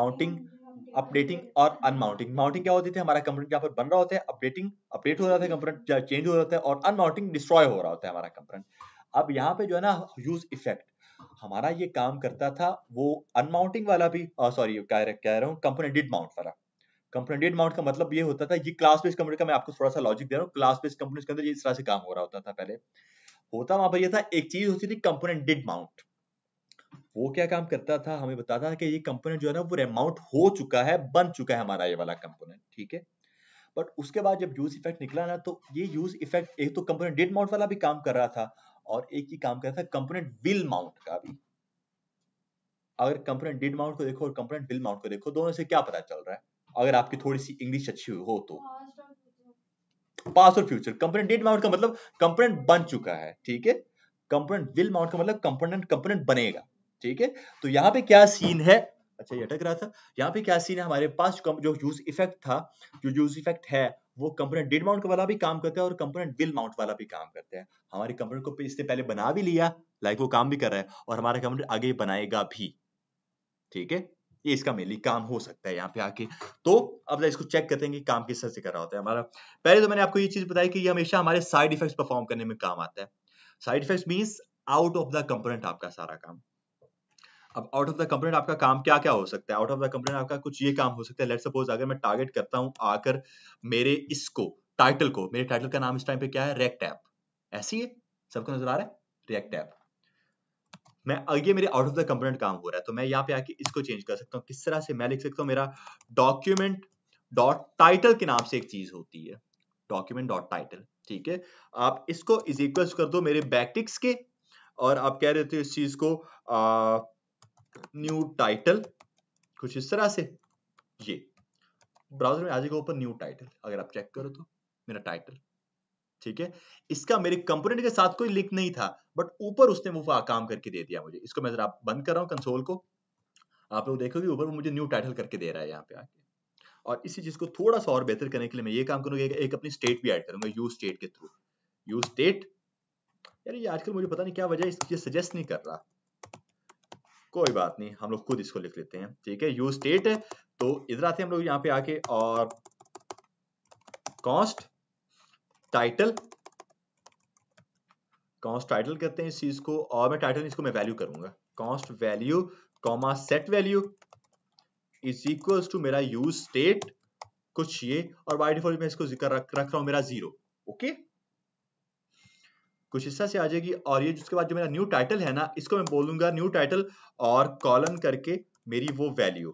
माउंटिंग अपडेटिंग और अनमाउंटिंग माउंटिंग क्या होती थी हमारा कंपोनेंट यहाँ पर बन रहा होता है अपडेटिंग अपडेट हो रहा था कंपोनेंट चेंज हो रहा है और अनमाउंटिंग डिस्ट्रॉय हो रहा होता है हमारा कंपोनेंट अब यहाँ पे जो है ना यूज इफेक्ट हमारा ये काम करता था वो अनमाउंटिंग वाला भी सॉरी कह रहा हूँ कंपोनेंटेड माउंट वाला कंपोनेंटेड माउंट का मतलब ये होता था ये क्लास बेस्ड कंपनी का मैं आपको थोड़ा सा लॉजिक दे रहा हूँ क्लास बेस्ड कंपनी के अंदर इस तरह से काम हो रहा होता था पहले होता वहां पर यह था एक चीज होती थी कंपोनेंटेड माउंट वो क्या काम करता था हमें बताता था कि ये कंपोनेंट जो है ना वो रेमाउंट हो चुका है बन चुका है हमारा ये वाला कंपोनेंट ठीक है बट उसके बाद जब यूज इफेक्ट निकला ना तो ये यूज इफेक्ट एक तो कंपोनेंट डेट माउंट वाला भी काम कर रहा था और एक ही काम करता रहा था कंपोनेंट विल माउंट का भी अगर कंपोनेंट डिड माउंट को देखो और कंपोनेंट विल माउंट को देखो दोनों से क्या पता चल रहा है अगर आपकी थोड़ी सी इंग्लिश अच्छी हो तो पास और फ्यूचर कंपोनेंट डिड माउंट का मतलब कंपोनेंट बन चुका है ठीक है कंपोनेंट विल माउंट का मतलब कंपोनेंट कंपोनेंट बनेगा ठीक है तो यहाँ पे क्या सीन है अच्छा ये अटक रहा था यहाँ पे क्या सीन है हमारे पास जो यूज इफेक्ट था जो यूज इफेक्ट है वो कंपोनेंट डिड माउंट वाला भी काम करता है और कंपोनेंट विल माउंट वाला भी काम करता है हमारे कंपोनेंट को इसने पहले बना भी लिया लाइक वो काम भी कर रहा है और हमारा कंपोनेंट आगे बनाएगा भी ठीक है ये इसका मेनली काम हो सकता है यहाँ पे आके तो अब इसको चेक करते हैं कि काम किस तरह से कर रहा होता है हमारा पहले तो मैंने आपको ये चीज बताई कि ये हमेशा हमारे साइड इफेक्ट्स परफॉर्म करने में काम आता है side effects means out of the component आपका सारा काम अब आउट ऑफ द कंप्लेंट आपका काम क्या क्या हो सकता है आउट ऑफ द कंप्लेंट आपका कुछ ये काम हो सकता है लेट सपोज अगर मैं टारगेट करता हूँ आकर मेरे इसको टाइटल को मेरे टाइटल का नाम इस टाइम पे क्या है रेक्ट ऐप ऐसी है सबको नजर आ रहा है रेक्ट ऐप मैं ये मेरे आउट ऑफ द कंपोनेंट काम हो रहा है तो मैं यहाँ पे आके इसको चेंज कर सकता हूँ किस तरह से मैं लिख सकता हूँ मेरा डॉक्यूमेंट डॉट टाइटल के नाम से एक चीज होती है डॉक्यूमेंट डॉट टाइटल ठीक है आप इसको इज इक्वल कर दो मेरे बैटिक्स के और आप कह रहे थे इस चीज को आ, न्यू टाइटल कुछ इस तरह से ये ब्राउजर में आ जाएगा ऊपर न्यू टाइटल अगर आप चेक करो तो मेरा टाइटल ठीक है इसका मेरे कंपोनेंट के साथ कोई लिंक नहीं था बट ऊपर उसने वो काम करके दे दिया मुझे इसको मैं जरा बंद कर रहा हूँ कंसोल को आप लोग देखोगे ऊपर मुझे न्यू टाइटल करके दे रहा है यहाँ पे आके और इसी चीज को थोड़ा सा और बेहतर करने के लिए मैं ये काम करूंगा एक अपनी स्टेट भी ऐड करूंगा यू स्टेट के थ्रू यू स्टेट यार ये आजकल मुझे पता नहीं क्या वजह है ये सजेस्ट नहीं कर रहा कोई बात नहीं हम लोग खुद इसको लिख लेते हैं ठीक है यू स्टेट है तो इधर आते हैं हम लोग यहाँ पे आके और कॉस्ट टाइटल कॉस्ट टाइटल करते हैं इस चीज को और मैं टाइटल इसको मैं वैल्यू करूंगा const value comma set value is equals to मेरा यू स्टेट कुछ ये और बाई डिफॉल्ट मैं इसको जिक्र रख रख रहा हूं मेरा जीरो ओके okay? कुछ हिस्सा से आ जाएगी और ये जिसके बाद जो मेरा न्यू टाइटल है ना इसको मैं बोलूंगा न्यू टाइटल और कॉलम करके मेरी वो वैल्यू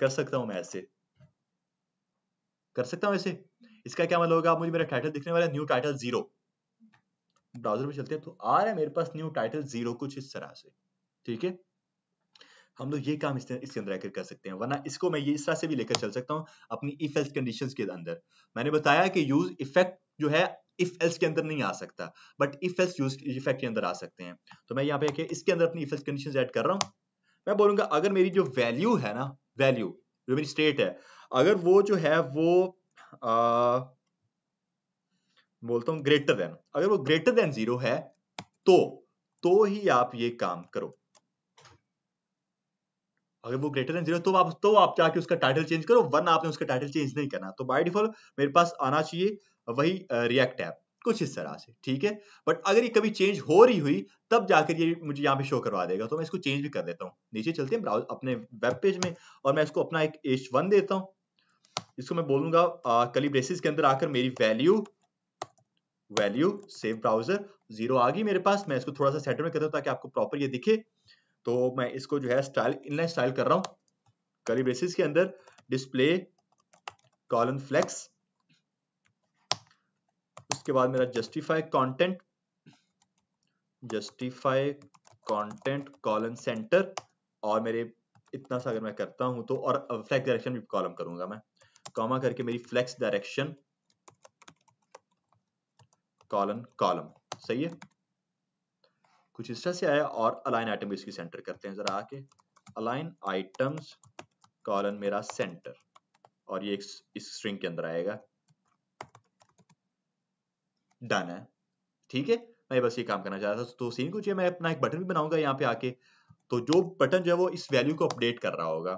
कर सकता हूं मैं ऐसे कर सकता हूं ऐसे इसका क्या मतलब होगा आप मुझे मेरा टाइटल दिखने वाला न्यू टाइटल जीरो ब्राउजर पे चलते हैं तो आ रहा है मेरे पास न्यू टाइटल जीरो कुछ इस तरह से ठीक है हम लोग ये काम इसके अंदर आकर कर सकते हैं वरना इसको मैं ये इस तरह से भी लेकर चल सकता हूँ अपनी इफेक्ट कंडीशंस के अंदर मैंने बताया कि यूज इफेक्ट जो है इफ एल्स के अंदर नहीं आ सकता but if else use effect के अंदर आ सकते हैं तो मैं यहाँ पे इसके अंदर अपनी इफ एल्स कंडीशन एड कर रहा हूँ मैं बोलूंगा अगर मेरी जो वैल्यू है ना वैल्यू जो मेरी स्टेट है अगर वो जो है वो आ, बोलता हूँ ग्रेटर देन अगर वो ग्रेटर देन जीरो है तो तो ही आप ये काम करो अगर वो ग्रेटर देन जीरो तो आप तो आप जाके उसका टाइटल चेंज करो वरना आपने उसका टाइटल चेंज नहीं करना तो बाय डिफॉल्ट मेरे पास आना चाहिए वही रिएक्ट ऐप कुछ इस तरह से ठीक है बट अगर ये कभी चेंज हो रही हुई तब जाकर ये मुझे यहाँ पे शो करवा देगा तो मैं इसको चेंज भी कर देता हूँ नीचे चलते हैं ब्राउज अपने वेब पेज में और मैं इसको अपना एक एच वन देता हूँ इसको मैं बोलूंगा कली ब्रेसिस के अंदर आकर मेरी value value save browser zero आ गई मेरे पास मैं इसको थोड़ा सा सेटर में करता हूँ ताकि आपको प्रॉपर ये दिखे तो मैं इसको जो है स्टाइल इनलाइन स्टाइल कर रहा हूँ कली ब्रेसिस के अंदर डिस्प्ले कॉलन फ्लेक्स उसके बाद मेरा justify content justify content colon center और मेरे इतना सा अगर मैं करता हूं तो और फ्लैक्स डायरेक्शन भी कॉलम करूंगा मैं कॉमा करके मेरी फ्लैक्स डायरेक्शन कॉलन कॉलम सही है कुछ इस तरह से आया और अलाइन आइटम इसकी सेंटर करते हैं जरा आके अलाइन आइटम्स कॉलन मेरा सेंटर और ये इस स्ट्रिंग के अंदर आएगा डन है ठीक है मैं बस ये काम करना चाह रहा था तो सीन कुछ है मैं अपना एक बटन भी बनाऊंगा यहाँ पे आके तो जो बटन जो है वो इस वैल्यू को अपडेट कर रहा होगा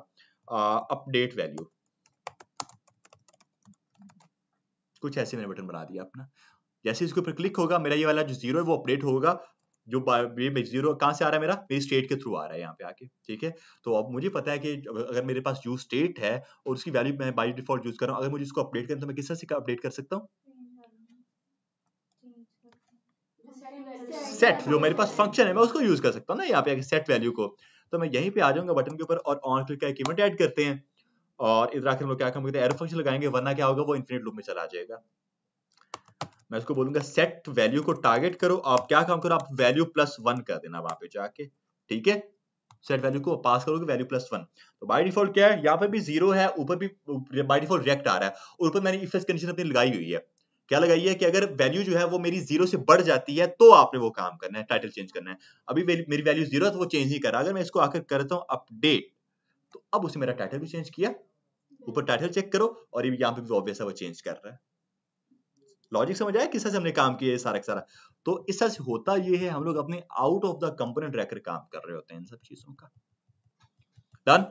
अपडेट वैल्यू कुछ ऐसे मैंने बटन बना दिया अपना जैसे इसके ऊपर क्लिक होगा मेरा ये वाला जो जीरो है वो अपडेट होगा जो जीरो कहां से आ रहा है मेरा मेरी स्टेट के थ्रू आ रहा है यहाँ पे आके ठीक है तो अब मुझे पता है कि अगर मेरे पास यूज स्टेट है और उसकी वैल्यू मैं बाई डिफॉल्ट यूज कर रहा हूँ अगर मुझे इसको अपडेट करना तो मैं किस तरह से अपडेट कर सकता हूँ सेट जो मेरे पास फंक्शन है मैं उसको यूज कर सकता हूँ ना यहाँ पे सेट वैल्यू को तो मैं यहीं पे आ जाऊंगा बटन के ऊपर और ऑन क्लिक का एक इवेंट ऐड करते हैं और इधर आखिर हम लोग क्या करते हैं एरो फंक्शन लगाएंगे वरना क्या होगा वो इन्फिनिट लूप में चला जाएगा मैं उसको बोलूंगा सेट वैल्यू को टारगेट करो आप क्या काम करो आप वैल्यू प्लस वन कर देना वहां पे जाके ठीक है सेट वैल्यू को पास करोगे वैल्यू प्लस वन तो बाय डिफॉल्ट क्या है यहाँ पे भी जीरो है ऊपर भी बाय डिफॉल्ट रिएक्ट आ रहा है ऊपर मैंने इफेस कंडीशन अपनी लगाई हुई है क्या लगाइए कि अगर वैल्यू जो है वो मेरी जीरो से बढ़ जाती है तो आपने वो काम करना है टाइटल चेंज करना है अभी मेरी वैल्यू जीरो तो वो चेंज नहीं करा अगर मैं इसको आकर करता हूँ अपडेट तो अब उसे मेरा टाइटल भी चेंज किया ऊपर टाइटल चेक करो और ये यहाँ पे भी ऑब्वियस है वो चेंज कर रहा है लॉजिक समझ आया किस तरह से हमने काम किया है सारा सारा तो इस तरह से होता ये है हम लोग अपने आउट ऑफ द कंपोनेंट रहकर काम कर रहे होते हैं इन सब चीजों का डन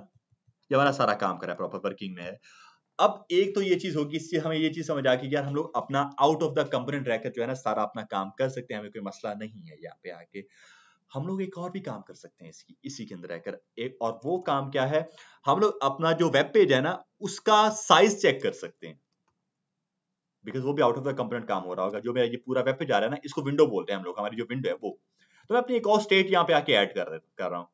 ये हमारा सारा काम कर रहा है प्रॉपर वर्किंग में है अब एक तो ये चीज होगी इससे हमें ये चीज समझ आ गई यार हम लोग अपना आउट ऑफ द कंपोनेंट रहकर जो है ना सारा अपना काम कर सकते हैं हमें कोई मसला नहीं है यहाँ पे आके हम लोग एक और भी काम कर सकते हैं इसकी इसी के अंदर रहकर एक और वो काम क्या है हम लोग अपना जो वेब पेज है ना उसका साइज चेक कर सकते हैं बिकॉज वो भी आउट ऑफ द कंपोनेंट काम हो रहा होगा जो मेरा ये पूरा वेब पेज आ रहा है ना इसको विंडो बोलते हैं हम लोग हमारी जो विंडो है वो तो मैं अपनी एक और स्टेट यहाँ पे आके ऐड कर कर रहा हूँ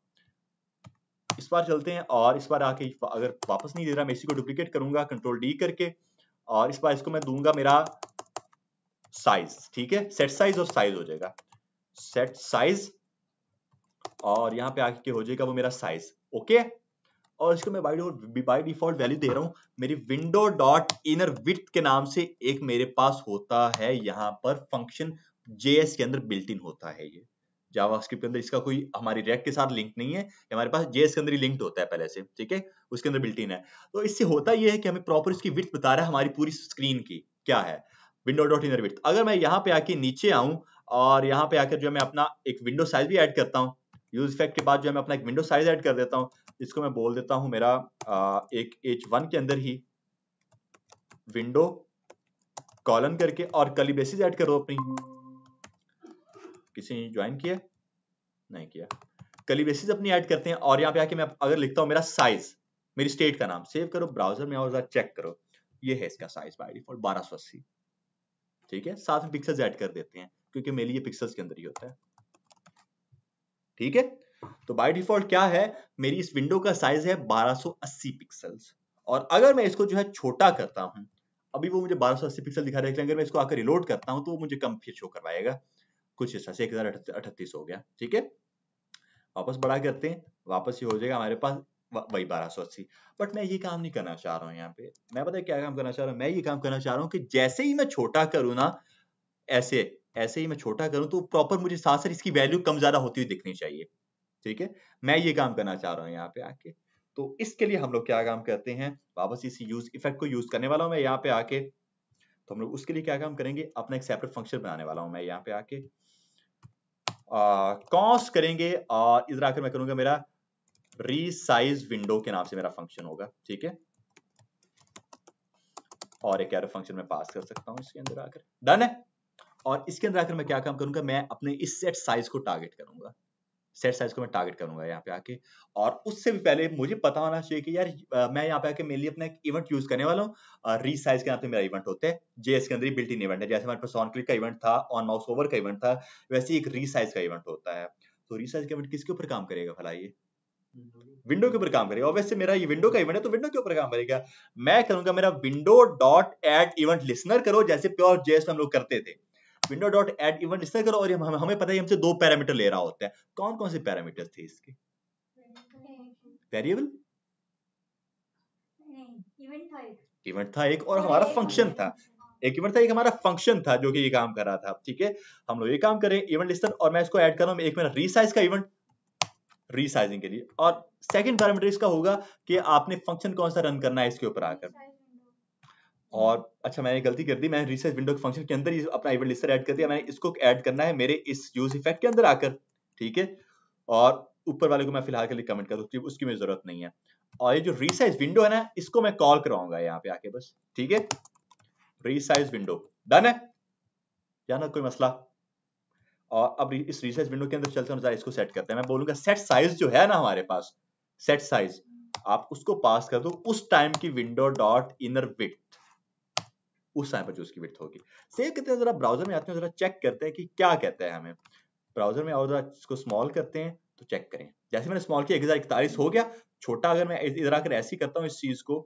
इस बार चलते हैं और इस बार आके अगर वापस नहीं दे रहा मैं इसी को डुप्लीकेट करूंगा कंट्रोल डी करके और इस बार इसको मैं दूंगा मेरा साइज ठीक है सेट साइज और साइज हो जाएगा सेट साइज और यहाँ पे आके हो जाएगा वो मेरा साइज ओके और इसको मैं बाय डिफॉल्ट वैल्यू दे रहा हूं मेरी विंडो डॉट इनर विथ के नाम से एक मेरे पास होता है यहां पर फंक्शन जेएस के अंदर बिल्ट इन होता है ये जावास्क्रिप्ट के अंदर इसका कोई हमारी रिएक्ट के साथ लिंक नहीं है हमारे पास जेएस के अंदर ही लिंक होता है पहले से ठीक है उसके अंदर बिल्ट इन है तो इससे होता यह है कि हमें प्रॉपर उसकी विथ बता रहा है हमारी पूरी स्क्रीन की क्या है विंडो डॉट इनर विथ अगर मैं यहाँ पे आके नीचे आऊँ और यहाँ पे आकर जो मैं अपना एक विंडो साइज भी ऐड करता हूँ यूज इफेक्ट के बाद जो मैं अपना एक विंडो साइज ऐड कर देता हूँ इसको मैं बोल देता हूँ मेरा एक एच वन के अंदर ही विंडो कॉलन करके और कली बेसिस ऐड करो अपनी किसी ने ज्वाइन किया नहीं किया कली बेसिस अपनी ऐड करते हैं और यहाँ पे आके मैं अगर लिखता हूँ मेरा साइज मेरी स्टेट का नाम सेव करो ब्राउजर में और चेक करो ये है इसका साइज बाई डिफॉल्ट बारह सौ अस्सी ठीक है साथ में पिक्सल्स ऐड कर देते हैं क्योंकि मेरे लिए पिक्सल्स के अंदर ही होता है ठीक है तो बाय डिफॉल्ट क्या है मेरी इस विंडो का साइज है 1280 पिक्सल्स और अगर मैं इसको जो है छोटा करता हूं अभी वो मुझे 1280 पिक्सल दिखा रहा है अगर मैं इसको आकर रिलोड करता हूं तो वो मुझे कम फिर शो करवाएगा कुछ हिस्सा से एक हजार अठतीस हो गया ठीक है वापस बड़ा करते हैं वापस ये हो जाएगा हमारे पास वही बारह सौ अस्सी बट मैं ये काम नहीं करना चाह रहा हूँ यहाँ पे मैं पता है क्या काम करना चाह रहा हूँ मैं ये काम करना चाह रहा हूँ कि जैसे ही मैं छोटा करूँ ना ऐसे ऐसे ही मैं छोटा करूँ तो प्रॉपर मुझे साथ साथ इसकी वैल्यू कम ज्यादा होती हुई दिखनी चाहिए ठीक है मैं ये काम करना चाह रहा हूँ यहाँ पे आके तो इसके लिए हम लोग क्या काम करते हैं वापस इस यूज इफेक्ट को यूज करने वाला हूँ मैं यहाँ पे आके तो हम लोग उसके लिए क्या काम करेंगे अपना एक सेपरेट फंक्शन बनाने वाला हूँ मैं यहाँ पे आके कॉस करेंगे और इधर आकर मैं करूंगा मेरा रीसाइज विंडो के नाम से मेरा फंक्शन होगा ठीक है और एक एरो फंक्शन में पास कर सकता हूं इसके अंदर आकर डन है और इसके अंदर आकर मैं क्या काम करूंगा मैं अपने इस सेट साइज को टारगेट करूंगा सेट साइज को मैं टारगेट करूंगा यहाँ पे आके और उससे भी पहले मुझे पता होना चाहिए कि यार मैं यहाँ पे आके मेनली अपना एक इवेंट यूज करने वाला हूँ रीसाइज के नाम पे मेरा इवेंट होता है जेएस के अंदर ही बिल्ट इन इवेंट है जैसे हमारे पास ऑन क्लिक का इवेंट था ऑन माउस ओवर का इवेंट था वैसे एक रीसाइज का इवेंट होता है तो रीसाइज का इवेंट किसके ऊपर काम करेगा भला ये विंडो के ऊपर काम करेगा वैसे मेरा ये विंडो का इवेंट है तो विंडो के ऊपर काम करेगा मैं करूंगा मेरा window dot add event listener करो जैसे प्योर जेएस में हम लोग करते थे विंडो डॉट एड इवेंट इससे करो और हम, हमें पता है हमसे दो पैरामीटर ले रहा होता है कौन कौन से पैरामीटर थे इसके वेरिएबल इवेंट था एक और हमारा फंक्शन था एक इवेंट था एक हमारा फंक्शन था जो कि ये काम कर रहा था ठीक है हम लोग ये काम करें इवेंट लिस्टर और मैं इसको ऐड कर रहा हूं एक मेरा रीसाइज का इवेंट रीसाइजिंग के लिए और सेकंड पैरामीटर इसका होगा कि आपने फंक्शन कौन सा रन करना है इसके ऊपर आकर और अच्छा मैंने गलती कर दी मैंने रिसर्च विंडो के फंक्शन के अंदर अपना इवेंट लिस्टर ऐड कर दिया मैंने इसको ऐड करना है मेरे इस यूज इफेक्ट के अंदर आकर ठीक है और ऊपर वाले को मैं फिलहाल के लिए कमेंट कर सकती उसकी मुझे जरूरत नहीं है और ये जो रिसाइज विंडो है ना इसको मैं कॉल कराऊंगा यहाँ पे आके बस ठीक है रिसाइज विंडो डन है या ना कोई मसला और अब इस रिसाइज विंडो के अंदर चलते हैं इसको सेट करते हैं मैं बोलूंगा सेट साइज जो है ना हमारे पास सेट साइज आप उसको पास कर दो उस टाइम की विंडो डॉट इनर विथ उस टाइम पर जो उसकी विथ होगी सेव करते हैं जरा ब्राउजर में आते हैं जरा चेक करते हैं कि क्या कहते हैं हमें ब्राउजर में और जरा इसको स्मॉल करते हैं तो चेक करें जैसे मैंने स्मॉल किया एक हजार इकतालीस हो गया छोटा अगर मैं इधर आकर ऐसी करता हूँ इस चीज को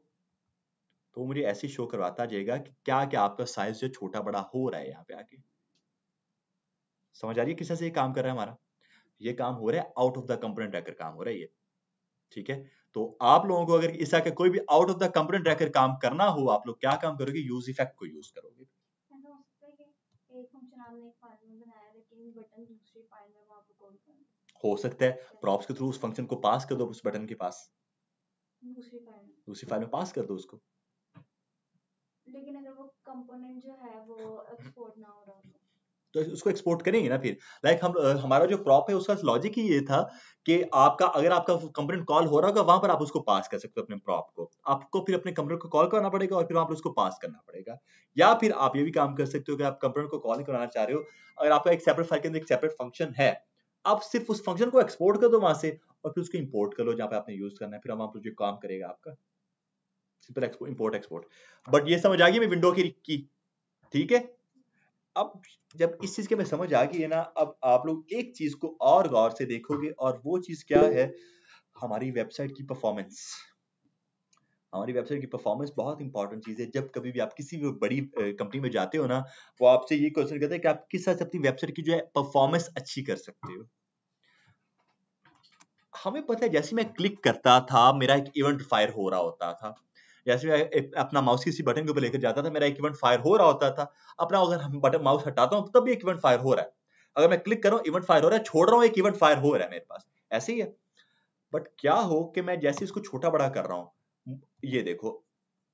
तो मुझे ऐसी शो करवाता जाएगा कि क्या क्या आपका साइज जो छोटा बड़ा हो रहा है यहाँ पे आके समझ आ रही है किस तरह से ये काम कर रहा है हमारा ये काम हो रहा है आउट ऑफ द कंपोनेंट रखकर काम हो रहा है ये ठीक है तो आप लोगों को अगर इस का कोई भी out of the component tracker काम करना हो आप लोग क्या काम करोगे यूज इफेक्ट को यूज करोगे हो सकता है प्रॉप्स के थ्रू उस फंक्शन को पास कर दो उस बटन के पास दूसरी फाइल में पास कर दो उसको लेकिन अगर वो कंपोनेंट जो है वो एक्सपोर्ट ना हो रहा हो तो। तो उसको एक्सपोर्ट करेंगे ना फिर लाइक हम हमारा जो प्रॉप है उसका लॉजिक ही ये था कि आपका अगर आपका कंप्लेंट कॉल हो रहा होगा वहां पर आप उसको पास कर सकते हो अपने प्रॉप को आपको फिर अपने कंप्लेंट को कॉल करना पड़ेगा और फिर वहां पर उसको पास करना पड़ेगा या फिर आप ये भी काम कर सकते हो कि आप कंप्लेंट को कॉल कराना चाह रहे हो अगर आपका एक सेपरेट फाइल के अंदर एक सेपरेट फंक्शन है आप सिर्फ उस फंक्शन को एक्सपोर्ट कर दो वहां से और फिर उसको इम्पोर्ट कर लो जहाँ पे आपने यूज करना है फिर वहां पर काम करेगा आपका simple export import export but ये समझ आ गई मैं विंडो की ठीक है अब जब इस चीज के मैं समझ आ गई है ना अब आप लोग एक चीज को और गौर से देखोगे और वो चीज क्या है हमारी वेबसाइट की परफॉर्मेंस हमारी वेबसाइट की परफॉर्मेंस बहुत इंपॉर्टेंट चीज़ है जब कभी भी आप किसी भी बड़ी कंपनी में जाते हो ना वो आपसे ये क्वेश्चन करते हैं कि आप किस तरह से अपनी वेबसाइट की जो है परफॉर्मेंस अच्छी कर सकते हो हमें पता है जैसे मैं क्लिक करता था मेरा एक इवेंट फायर हो रहा होता था जैसे मैं अपना माउस किसी बटन के ऊपर लेकर जाता था मेरा इक्विपमेंट फायर हो रहा होता था अपना अगर हम बटन माउस हटाता हूँ तब भी इक्विपमेंट फायर हो रहा है अगर मैं क्लिक करूँ इवेंट फायर हो रहा है छोड़ रहा हूँ एक इवेंट फायर हो रहा है मेरे पास ऐसे ही है बट क्या हो कि मैं जैसे इसको छोटा बड़ा कर रहा हूँ ये देखो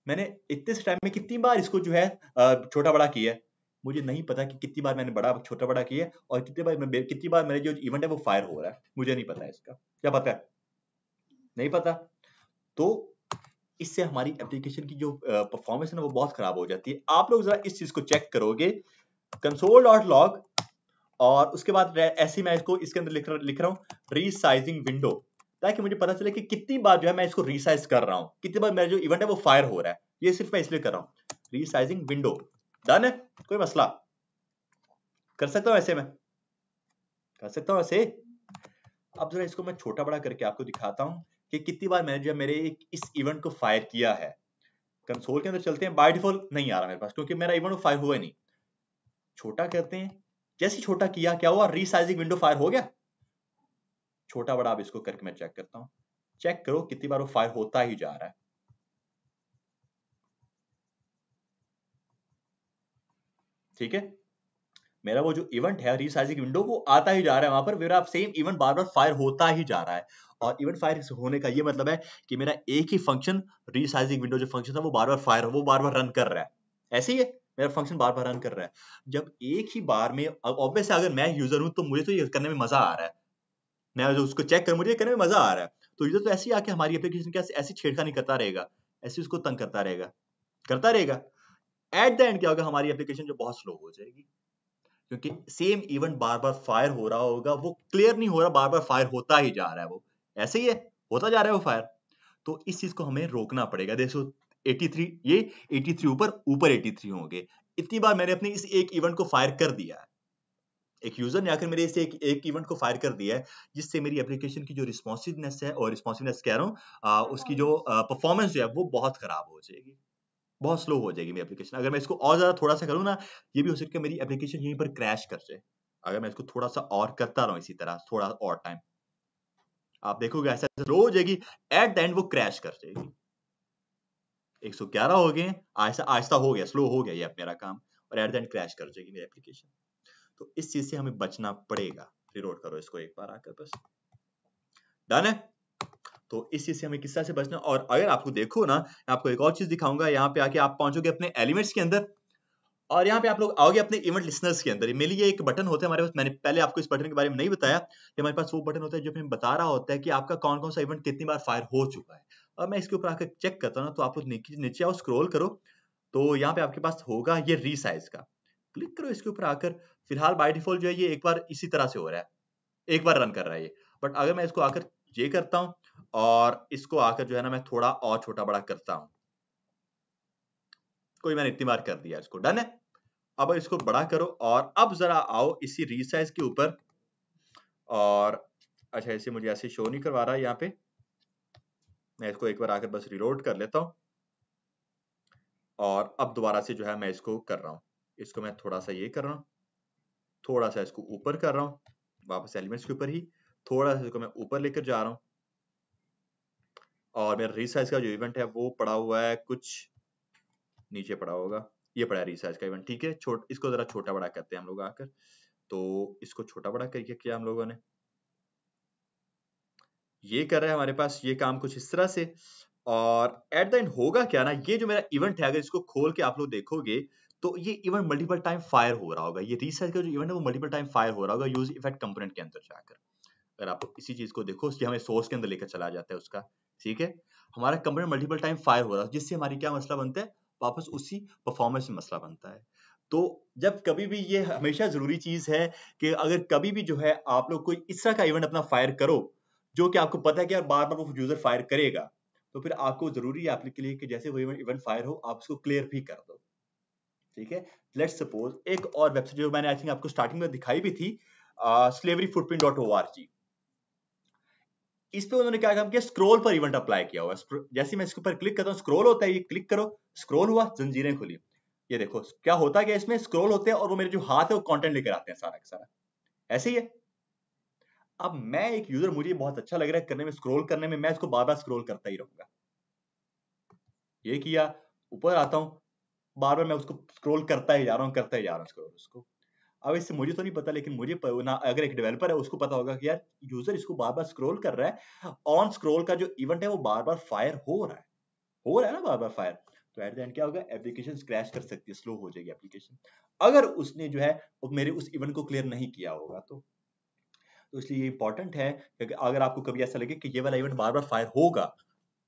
मैंने इतने से टाइम में कितनी बार इसको जो है छोटा बड़ा किया है मुझे नहीं पता कि कितनी बार मैंने बड़ा छोटा बड़ा किया है और कितनी बार कितनी बार मेरे जो इवेंट है वो फायर हो रहा है मुझे नहीं पता है इसका क्या पता है नहीं पता तो इससे हमारी एप्लीकेशन की जो परफॉर्मेंस है ना वो बहुत खराब हो जाती है आप लोग जरा इस चीज को चेक करोगे कंसोल डॉट लॉग और उसके बाद ऐसे मैं इसको इसके अंदर लिख लिख रहा हूँ रीसाइजिंग विंडो ताकि मुझे पता चले कि कितनी बार जो है मैं इसको रिसाइज कर रहा हूँ कितनी बार मेरा जो इवेंट है वो फायर हो रहा है ये सिर्फ मैं इसलिए कर रहा हूँ रिसाइजिंग विंडो डन है कोई मसला कर सकता हूँ ऐसे में कर सकता हूँ ऐसे अब जरा इसको मैं छोटा बड़ा करके आपको दिखाता हूँ कि कितनी बार मैंने जो है मेरे इस इवेंट को फायर किया है कंसोल के अंदर चलते हैं बाय डिफॉल्ट नहीं आ रहा मेरे पास क्योंकि मेरा इवेंट फायर हुआ नहीं छोटा करते हैं जैसे छोटा किया क्या हुआ रिसाइजिंग विंडो फायर हो गया छोटा बड़ा आप इसको करके मैं चेक करता हूं चेक करो कितनी बार वो फायर होता ही जा रहा है ठीक है मेरा वो जो इवेंट है रिसाइजिंग विंडो वो आता ही जा रहा है वहां पर मेरा सेम इवेंट बार बार फायर होता ही जा रहा है और इवेंट फायर होने का ये मतलब है कि मेरा एक ही फंक्शन रीसाइजिंग विंडो जो फंक्शन था वो बार बार फायर वो बार बार रन कर रहा है ऐसे ही है मेरा फंक्शन बार बार रन कर रहा है जब एक ही बार में ऑब्वियस अगर मैं यूजर हूं तो मुझे तो ये करने में मजा आ रहा है मैं जो उसको चेक कर मुझे करने में मजा आ रहा है तो यूजर तो ऐसे ही आके हमारी एप्लीकेशन के ऐसी छेड़खानी करता रहेगा ऐसे उसको तंग करता रहेगा करता रहेगा एट द एंड क्या होगा हमारी एप्लीकेशन जो बहुत स्लो हो जाएगी क्योंकि सेम इवेंट बार बार फायर हो रहा होगा वो क्लियर नहीं हो रहा बार बार फायर होता ही जा रहा है वो ऐसे ही है होता जा रहा है वो फायर तो इस चीज को हमें रोकना पड़ेगा देखो 83 ये 83 ऊपर ऊपर 83 होंगे इतनी बार मैंने अपने इस एक इवेंट को फायर कर दिया है एक यूजर ने आकर मेरे इस एक, एक इवेंट को फायर कर दिया है जिससे मेरी एप्लीकेशन की जो रिस्पॉन्सिवनेस है और रिस्पॉन्सिवनेस कह रहा हूँ उसकी जो परफॉर्मेंस जो है वो बहुत खराब हो जाएगी बहुत स्लो हो जाएगी मेरी एप्लीकेशन अगर मैं इसको और ज्यादा थोड़ा सा करूँ ना ये भी हो सकता है मेरी एप्लीकेशन यहीं पर क्रैश कर जाए अगर मैं इसको थोड़ा सा और करता रहूँ इसी तरह थोड़ा और टाइम आप देखोगे ऐसा लो हो जाएगी एट द एंड वो क्रैश कर जाएगी 111 हो गए आहिस्ता आहिस्ता हो गया स्लो हो गया ये मेरा काम और एट द एंड क्रैश कर जाएगी मेरी एप्लीकेशन तो इस चीज से हमें बचना पड़ेगा रिलोड करो इसको एक बार आकर बस डन है तो इस चीज से हमें किस तरह से बचना और अगर आपको देखो ना आपको एक और चीज दिखाऊंगा यहाँ पे आके आप पहुंचोगे अपने एलिमेंट्स के अंदर और यहाँ पे आप लोग आओगे अपने इवेंट लिसनर्स के अंदर मेरे लिए एक बटन होता है हमारे पास मैंने पहले आपको इस बटन के बारे में नहीं बताया कि हमारे पास वो बटन होता है जो हमें बता रहा होता है कि आपका कौन कौन सा इवेंट कितनी बार फायर हो चुका है और मैं इसके ऊपर आकर चेक करता हूँ तो आप लोग नीचे आओ स्क्रोल करो तो यहाँ पे आपके पास होगा ये रीसाइज का क्लिक करो इसके ऊपर आकर फिलहाल बाई डिफॉल्ट जो है ये एक बार इसी तरह से हो रहा है एक बार रन कर रहा है ये बट अगर मैं इसको आकर ये करता हूँ और इसको आकर जो है ना मैं थोड़ा और छोटा बड़ा करता हूँ कोई मैंने इतनी बार कर दिया इसको डन है अब इसको बड़ा करो और अब जरा आओ इसी रीसाइज के ऊपर और अच्छा इसे मुझे ऐसे शो नहीं करवा रहा यहाँ पे मैं इसको एक बार आकर बस रिलोड कर लेता हूँ और अब दोबारा से जो है मैं इसको कर रहा हूँ इसको मैं थोड़ा सा ये कर रहा हूँ थोड़ा सा इसको ऊपर कर रहा हूँ वापस एलिमेंट्स के ऊपर ही थोड़ा सा इसको मैं ऊपर लेकर जा रहा हूँ और मेरा रिसाइज का जो इवेंट है वो पड़ा हुआ है कुछ नीचे पड़ा होगा ये पड़ा रिसाइज का इवेंट ठीक है छोट इसको जरा छोटा बड़ा करते हैं हम लोग आकर तो इसको छोटा बड़ा करके किया हम लोगों ने ये कर रहे हैं हमारे पास ये काम कुछ इस तरह से और एट द एंड होगा क्या ना ये जो मेरा इवेंट है अगर इसको खोल के आप लोग देखोगे तो ये इवेंट मल्टीपल टाइम फायर हो रहा होगा ये रिसर्च का जो इवेंट है वो मल्टीपल टाइम फायर हो रहा होगा यूज इफेक्ट कंपोनेंट के अंदर जाकर अगर आप इसी चीज को देखो हमें सोर्स के अंदर लेकर चला जाता है उसका ठीक है हमारा कंपोनेंट मल्टीपल टाइम फायर हो रहा है जिससे हमारी क्या मसला बनता है वापस उसी परफॉर्मेंस में मसला बनता है तो जब कभी भी ये हमेशा जरूरी चीज है कि अगर कभी भी जो है आप लोग कोई इस तरह का इवेंट अपना फायर करो जो कि आपको पता है कि यार बार बार वो यूजर फायर करेगा तो फिर आपको जरूरी है आपके लिए कि जैसे वो इवेंट फायर हो आप उसको क्लियर भी कर दो ठीक है लेट्स सपोज एक और वेबसाइट जो मैंने आई थिंक आपको स्टार्टिंग में दिखाई भी थी slavery footprint dot O R G इस पे उन्होंने क्या काम किया स्क्रोल पर इवेंट अप्लाई किया हुआ जैसे मैं इसके ऊपर क्लिक करता हूँ स्क्रोल होता है ये क्लिक करो स्क्रोल हुआ जंजीरें खुली ये देखो क्या होता है क्या इसमें स्क्रोल होते हैं और वो मेरे जो हाथ है वो कॉन्टेंट लेकर आते हैं सारा का सारा ऐसे ही है अब मैं एक यूजर मुझे बहुत अच्छा लग रहा है करने में स्क्रोल करने में मैं इसको बार बार स्क्रोल करता ही रहूंगा ये किया ऊपर आता हूं बार बार मैं उसको स्क्रोल करता ही जा रहा हूं करता ही जा रहा हूं स्क्रॉल उसको अब इससे मुझे तो नहीं पता लेकिन मुझे ना अगर एक डेवलपर है उसको पता होगा कि यार यूजर इसको बार बार स्क्रोल कर रहा है ऑन स्क्रोल का जो इवेंट है वो बार बार फायर हो रहा है हो रहा है ना बार बार फायर तो एट द एंड क्या होगा एप्लीकेशन क्रैश कर सकती है स्लो हो जाएगी एप्लीकेशन अगर उसने जो है मेरे उस इवेंट को क्लियर नहीं किया होगा तो तो इसलिए ये इंपॉर्टेंट है कि अगर आपको कभी ऐसा लगे कि ये वाला इवेंट बार बार फायर होगा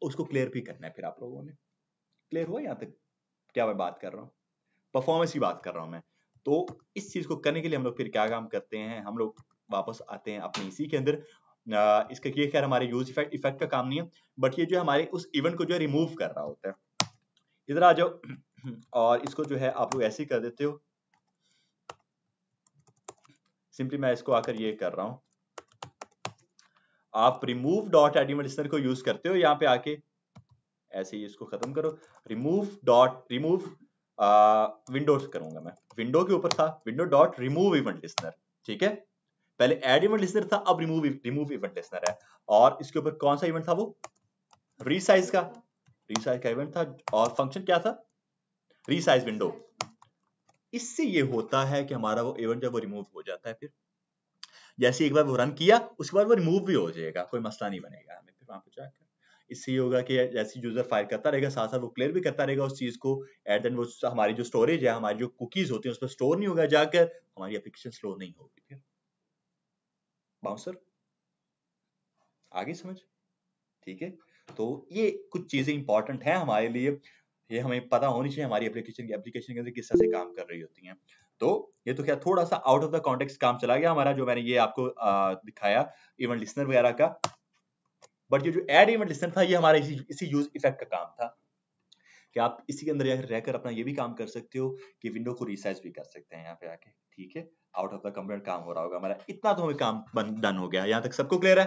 उसको क्लियर भी करना है फिर आप लोगों ने क्लियर हुआ यहाँ तक क्या मैं बात कर रहा हूँ परफॉर्मेंस की बात कर रहा हूँ मैं तो इस चीज को करने के लिए हम लोग फिर क्या काम करते हैं हम लोग वापस आते हैं अपने इसी के अंदर इसका ये खैर हमारे यूज इफेक्ट इफेक्ट का काम नहीं है बट ये जो हमारे उस इवेंट को जो है रिमूव कर रहा होता है इधर आ जाओ और इसको जो है आप लोग ऐसे ही कर देते हो सिंपली मैं इसको आकर ये कर रहा हूं आप रिमूव डॉट एडिमल को यूज करते हो यहाँ पे आके ऐसे ही इसको खत्म करो रिमूव डॉट रिमूव विंडो करूंगा मैं विंडो के ऊपर था window dot remove event listener ठीक है पहले एड इवेंट लिस्नर था अब रिमूव रिमूव इवेंट लिस्नर है और इसके ऊपर कौन सा इवेंट था वो रीसाइज का रीसाइज का इवेंट था और फंक्शन क्या था रीसाइज विंडो इससे ये होता है कि हमारा वो इवेंट जब वो रिमूव हो जाता है फिर जैसे एक बार वो रन किया उसके बाद वो रिमूव भी हो जाएगा कोई मसला नहीं बनेगा हमें फिर वहां पर जाकर इससे ये होगा कि जैसे यूजर फायर करता रहेगा साथ साथ वो क्लियर भी करता रहेगा उस चीज को एट देन वो हमारी जो स्टोरेज है हमारी जो कुकीज होती है उसमें स्टोर नहीं होगा जाकर हमारी एप्लीकेशन स्लो नहीं होगी फिर बाउंसर आगे समझ ठीक है तो ये कुछ चीजें इंपॉर्टेंट है हमारे लिए ये हमें पता होनी चाहिए हमारी एप्लीकेशन की एप्लीकेशन के अंदर किस तरह से काम कर रही होती हैं तो ये तो क्या थोड़ा सा आउट ऑफ द कॉन्टेक्स्ट काम चला गया हमारा जो मैंने ये आपको आ, दिखाया इवन लिसनर वगैरह का बट ये जो एड इवेंट लिस्टनर था ये हमारा इसी इसी यूज इफेक्ट का काम था कि आप इसी के अंदर रहकर अपना ये भी काम कर सकते हो कि विंडो को रिसाइज भी कर सकते हैं यहाँ पे आके ठीक है आउट ऑफ द कंप्यूटर काम हो रहा होगा हमारा इतना तो हमें काम डन हो गया यहाँ तक सबको क्लियर है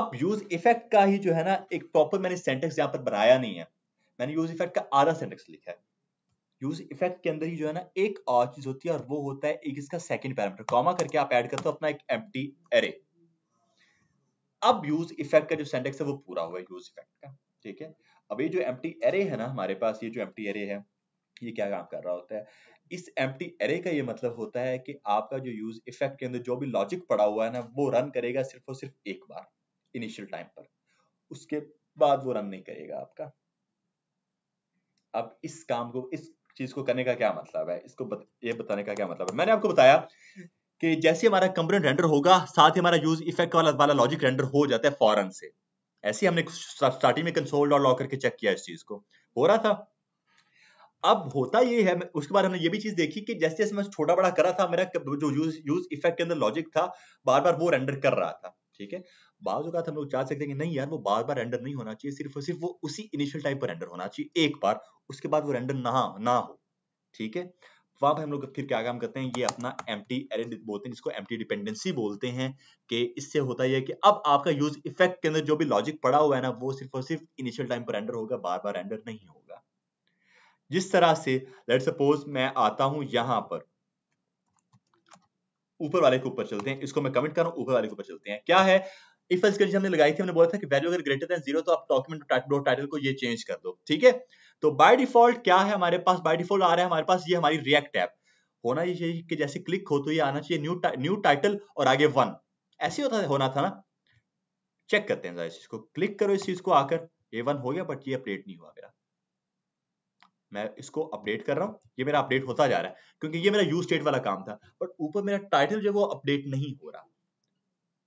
अब यूज इफेक्ट का ही जो है ना एक प्रॉपर मैंने सेंटेक्स यहाँ पर बनाया नहीं है मैंने यूज इफेक्ट का आधा सेंटेक्स लिखा है यूज इफेक्ट के अंदर ही जो है ना एक और चीज होती है और वो होता है एक इसका सेकंड पैरामीटर कॉमा करके आप ऐड करते हो अपना एक एम्प्टी एरे अब यूज इफेक्ट का जो सेंटेक्स है वो पूरा हुआ यूज इफेक्ट का ठीक है अब ये जो एम्प्टी एरे है ना हमारे पास ये जो एम्प्टी एरे है ये क्या काम कर रहा होता है इस एम्प्टी एरे का ये मतलब होता है कि आपका जो यूज इफेक्ट के अंदर जो भी लॉजिक पड़ा हुआ है ना वो रन करेगा सिर्फ और सिर्फ एक बार इनिशियल टाइम पर उसके बाद वो रन नहीं करेगा आपका अब इस काम को इस चीज को करने का क्या मतलब है इसको बत, ये बताने का क्या मतलब है मैंने आपको बताया कि जैसे हमारा कंपोनेंट रेंडर होगा साथ ही हमारा यूज इफेक्ट वाला वाला लॉजिक रेंडर हो जाता है फॉरन से ऐसे हमने स्टार्टिंग में कंसोल डॉट लॉ करके चेक किया इस चीज को हो रहा था अब होता ये है उसके बाद हमने ये भी चीज देखी कि जैसे जैसे मैं छोटा बड़ा करा था मेरा जो यूज यूज इफेक्ट के अंदर लॉजिक था बार बार वो रेंडर कर रहा था ठीक है बाज अवत हम लोग चाह सकते हैं कि नहीं यार वो बार बार रेंडर नहीं होना चाहिए सिर्फ और सिर्फ वो उसी इनिशियल टाइप पर रेंडर होना चाहिए एक बार उसके बाद वो रेंडर ना ना हो ठीक है वहां पर हम लोग फिर क्या काम करते हैं ये अपना एम टी बोलते हैं जिसको एम डिपेंडेंसी बोलते हैं कि इससे होता यह कि अब आपका यूज इफेक्ट के अंदर जो भी लॉजिक पड़ा हुआ है ना वो सिर्फ और सिर्फ इनिशियल टाइम पर एंडर होगा बार बार एंडर नहीं होगा जिस तरह से लेट सपोज मैं आता हूं यहां पर ऊपर वाले के ऊपर चलते हैं इसको मैं कमेंट कर रहा हूं ऊपर वाले के ऊपर चलते हैं क्या है इफ एल्स कंडीशन हमने लगाई थी हमने बोला था कि वैल्यू अगर ग्रेटर देन जीरो तो आप डॉक्यूमेंट टाइटल को ये चेंज कर दो ठीक है तो बाय डिफॉल्ट क्या है हमारे पास बाय डिफॉल्ट आ रहा है हमारे पास ये हमारी रिएक्ट ऐप होना ये चाहिए कि जैसे क्लिक हो तो ये आना चाहिए न्यू न्यू टाइटल और आगे वन ऐसे होता होना था ना चेक करते हैं इस चीज को क्लिक करो इस चीज को आकर ये वन हो गया बट ये अपडेट नहीं हुआ मेरा मैं इसको अपडेट कर रहा हूं ये मेरा अपडेट होता जा रहा है क्योंकि ये मेरा यू स्टेट वाला काम था बट ऊपर मेरा टाइटल जो वो अपडेट नहीं हो रहा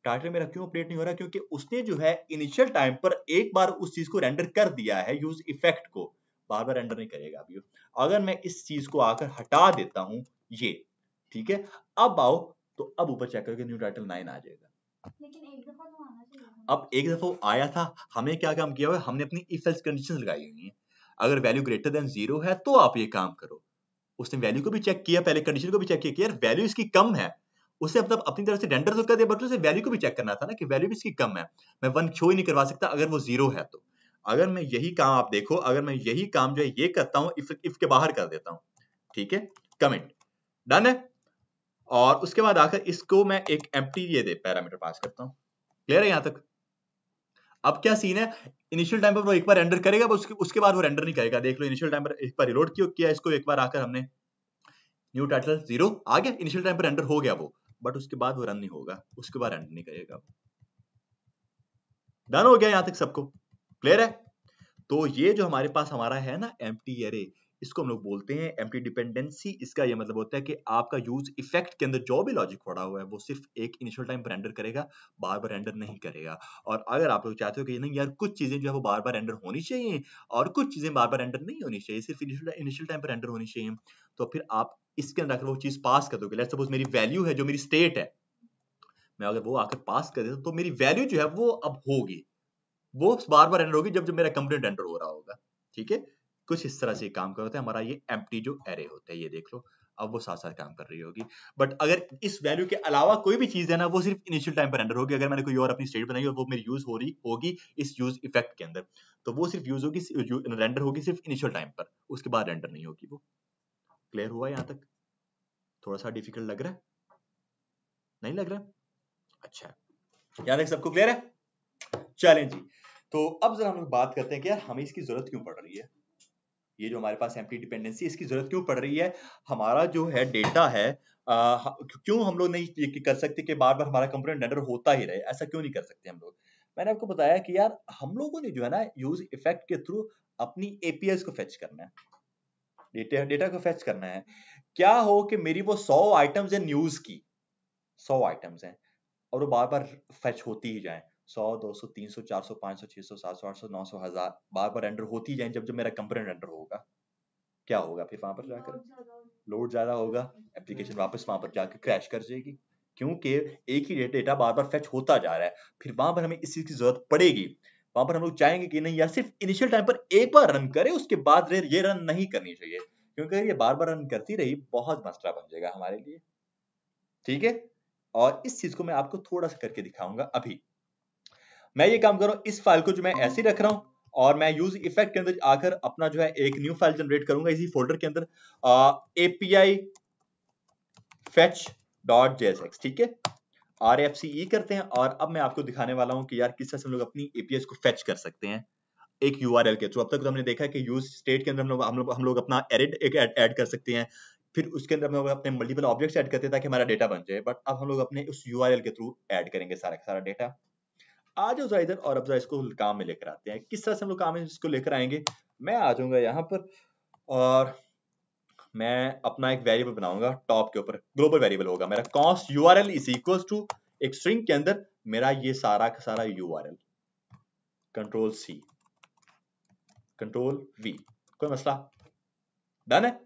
टाइटल मेरा क्यों अपडेट नहीं हो रहा क्योंकि उसने जो है इनिशियल टाइम पर एक बार उस चीज को रेंडर कर दिया है यूज इफेक्ट को बार बार एंटर नहीं करेगा अभी अगर मैं इस चीज को आकर हटा देता हूं ये ठीक है अब आओ तो अब ऊपर चेक करके न्यू टाइटल नाइन आ जाएगा तो अब एक दफा आया था हमें क्या काम किया हुआ हमने अपनी इफ एल्स कंडीशन लगाई हुई है अगर वैल्यू ग्रेटर देन जीरो है तो आप ये काम करो उसने वैल्यू को भी चेक किया पहले कंडीशन को भी चेक किया कि यार वैल्यू इसकी कम है उसे मतलब अपनी तरफ से डेंडर तो कर दिया बट उसे वैल्यू को भी चेक करना था ना कि वैल्यू भी इसकी कम है मैं वन शो ही नहीं करवा सकता अगर वो जीरो है तो अगर मैं यही काम आप देखो अगर मैं यही काम जो है ये करता हूं इफ इफ के बाहर कर देता हूं ठीक है कमेंट डन है और उसके बाद आकर इसको मैं एक एम्प्टी ये दे पैरामीटर पास करता हूं क्लियर है यहां तक अब क्या सीन है इनिशियल टाइम पर वो एक बार रेंडर करेगा उसके उसके बाद वो रेंडर नहीं करेगा देख लो इनिशियल टाइम पर एक बार रिलोड किया इसको एक बार आकर हमने न्यू टाइटल जीरो आ गया इनिशियल टाइम पर रेंडर हो गया वो बट उसके बाद वो रन नहीं होगा उसके बाद रेंडर नहीं करेगा डन हो गया यहां तक सबको क्लियर है तो ये जो हमारे पास हमारा है ना एम टी इसको हम लोग बोलते हैं एम टी डिपेंडेंसी इसका यह मतलब होता है कि आपका यूज इफेक्ट के अंदर जो भी लॉजिक पड़ा हुआ है वो सिर्फ एक इनिशियल टाइम पर रेंडर करेगा बार बार रेंडर नहीं करेगा और अगर आप लोग चाहते हो कि नहीं यार कुछ चीज़ें जो है वो बार बार रेंडर होनी चाहिए और कुछ चीज़ें बार बार रेंडर नहीं होनी चाहिए सिर्फ इनिशियल टाइम पर रेंडर होनी चाहिए तो फिर आप इसके अंदर आकर वो चीज़ पास कर दोगे लेट सपोज मेरी वैल्यू है जो मेरी स्टेट है मैं अगर वो आकर पास कर देता तो मेरी वैल्यू जो है वो अब होगी वो बार बार एंटर होगी जब जब मेरा कंप्लेंट एंटर हो रहा होगा ठीक है कुछ इस तरह से काम करते हैं हमारा ये एम जो एरे होता है ये देख लो अब वो साथ साथ काम कर रही होगी बट अगर इस वैल्यू के अलावा कोई भी चीज है ना वो सिर्फ इनिशियल टाइम पर एंटर होगी अगर मैंने कोई और अपनी स्टेट बनाई और वो मेरी यूज हो रही होगी इस यूज इफेक्ट के अंदर तो वो सिर्फ यूज होगी रेंडर होगी सिर्फ इनिशियल टाइम पर उसके बाद रेंडर नहीं होगी वो क्लियर हुआ यहाँ तक थोड़ा सा डिफिकल्ट लग रहा है नहीं लग रहा अच्छा यहाँ तक सबको क्लियर है चलें जी तो अब जरा हम लोग बात करते हैं कि यार हमें इसकी जरूरत क्यों पड़ रही है ये जो हमारे पास एम्प्टी डिपेंडेंसी इसकी जरूरत क्यों पड़ रही है हमारा जो है डेटा है आ, क्यों हम लोग नहीं कर सकते कि बार बार हमारा कंप्यूटर रेंडर होता ही रहे ऐसा क्यों नहीं कर सकते हम लोग मैंने आपको बताया कि यार हम लोगों ने जो है ना यूज इफेक्ट के थ्रू अपनी एपीएस को फेच करना है डेटा डेटा को फेच करना है क्या हो कि मेरी वो सौ आइटम्स है न्यूज की सौ आइटम्स हैं और वो बार बार फेच होती ही जाए सौ दो सौ तीन सौ चार सौ पाँच सौ छः सौ सात सौ आठ सौ नौ सौ हज़ार बार बार एंटर होती जाए जब जब मेरा कंपनी एंटर होगा क्या होगा फिर वहाँ पर जाकर लोड ज़्यादा होगा एप्लीकेशन वापस वहाँ पर जाकर क्रैश कर जाएगी क्योंकि एक ही डेटा बार बार फैच होता जा रहा है फिर वहाँ पर हमें इस चीज़ की ज़रूरत पड़ेगी वहाँ पर हम लोग चाहेंगे कि नहीं यार सिर्फ इनिशियल टाइम पर एक बार रन करे उसके बाद ये रन नहीं करनी चाहिए क्योंकि ये बार बार रन करती रही बहुत मसला बन जाएगा हमारे लिए ठीक है और इस चीज़ को मैं आपको थोड़ा सा करके दिखाऊंगा अभी मैं ये काम कर रहा हूँ इस फाइल को जो मैं ऐसे रख रहा हूँ और मैं यूज इफेक्ट के अंदर आकर अपना जो है एक न्यू फाइल जनरेट करूंगा इसी फोल्डर के अंदर एपीआई फेच डॉट ठीक है आर एफ सी ई करते हैं और अब मैं आपको दिखाने वाला हूँ कि यार किस तरह से हम लोग अपनी एपीआई को फेच कर सकते हैं एक यू आर एल के थ्रू अब तक तो हमने देखा कि यूज स्टेट के अंदर हम लोग हम लोग हम लोग अपना एरिड एक ऐड कर सकते हैं फिर उसके अंदर हम लोग अपने मल्टीपल ऑब्जेक्ट्स ऐड करते हैं ताकि हमारा डेटा बन जाए बट अब हम लोग अपने उस यू आर एल के थ्रू ऐड करेंगे सारा सारा डेटा आ जाओ जरा इधर और अब जरा इसको काम में लेकर आते हैं किस तरह से हम लोग काम में इसको लेकर आएंगे मैं आ जाऊंगा यहाँ पर और मैं अपना एक वेरिएबल बनाऊंगा टॉप के ऊपर ग्लोबल वेरिएबल होगा मेरा const U R L is equal to एक स्ट्रिंग के अंदर मेरा ये सारा का सारा U R L control C control V कोई मसला डन है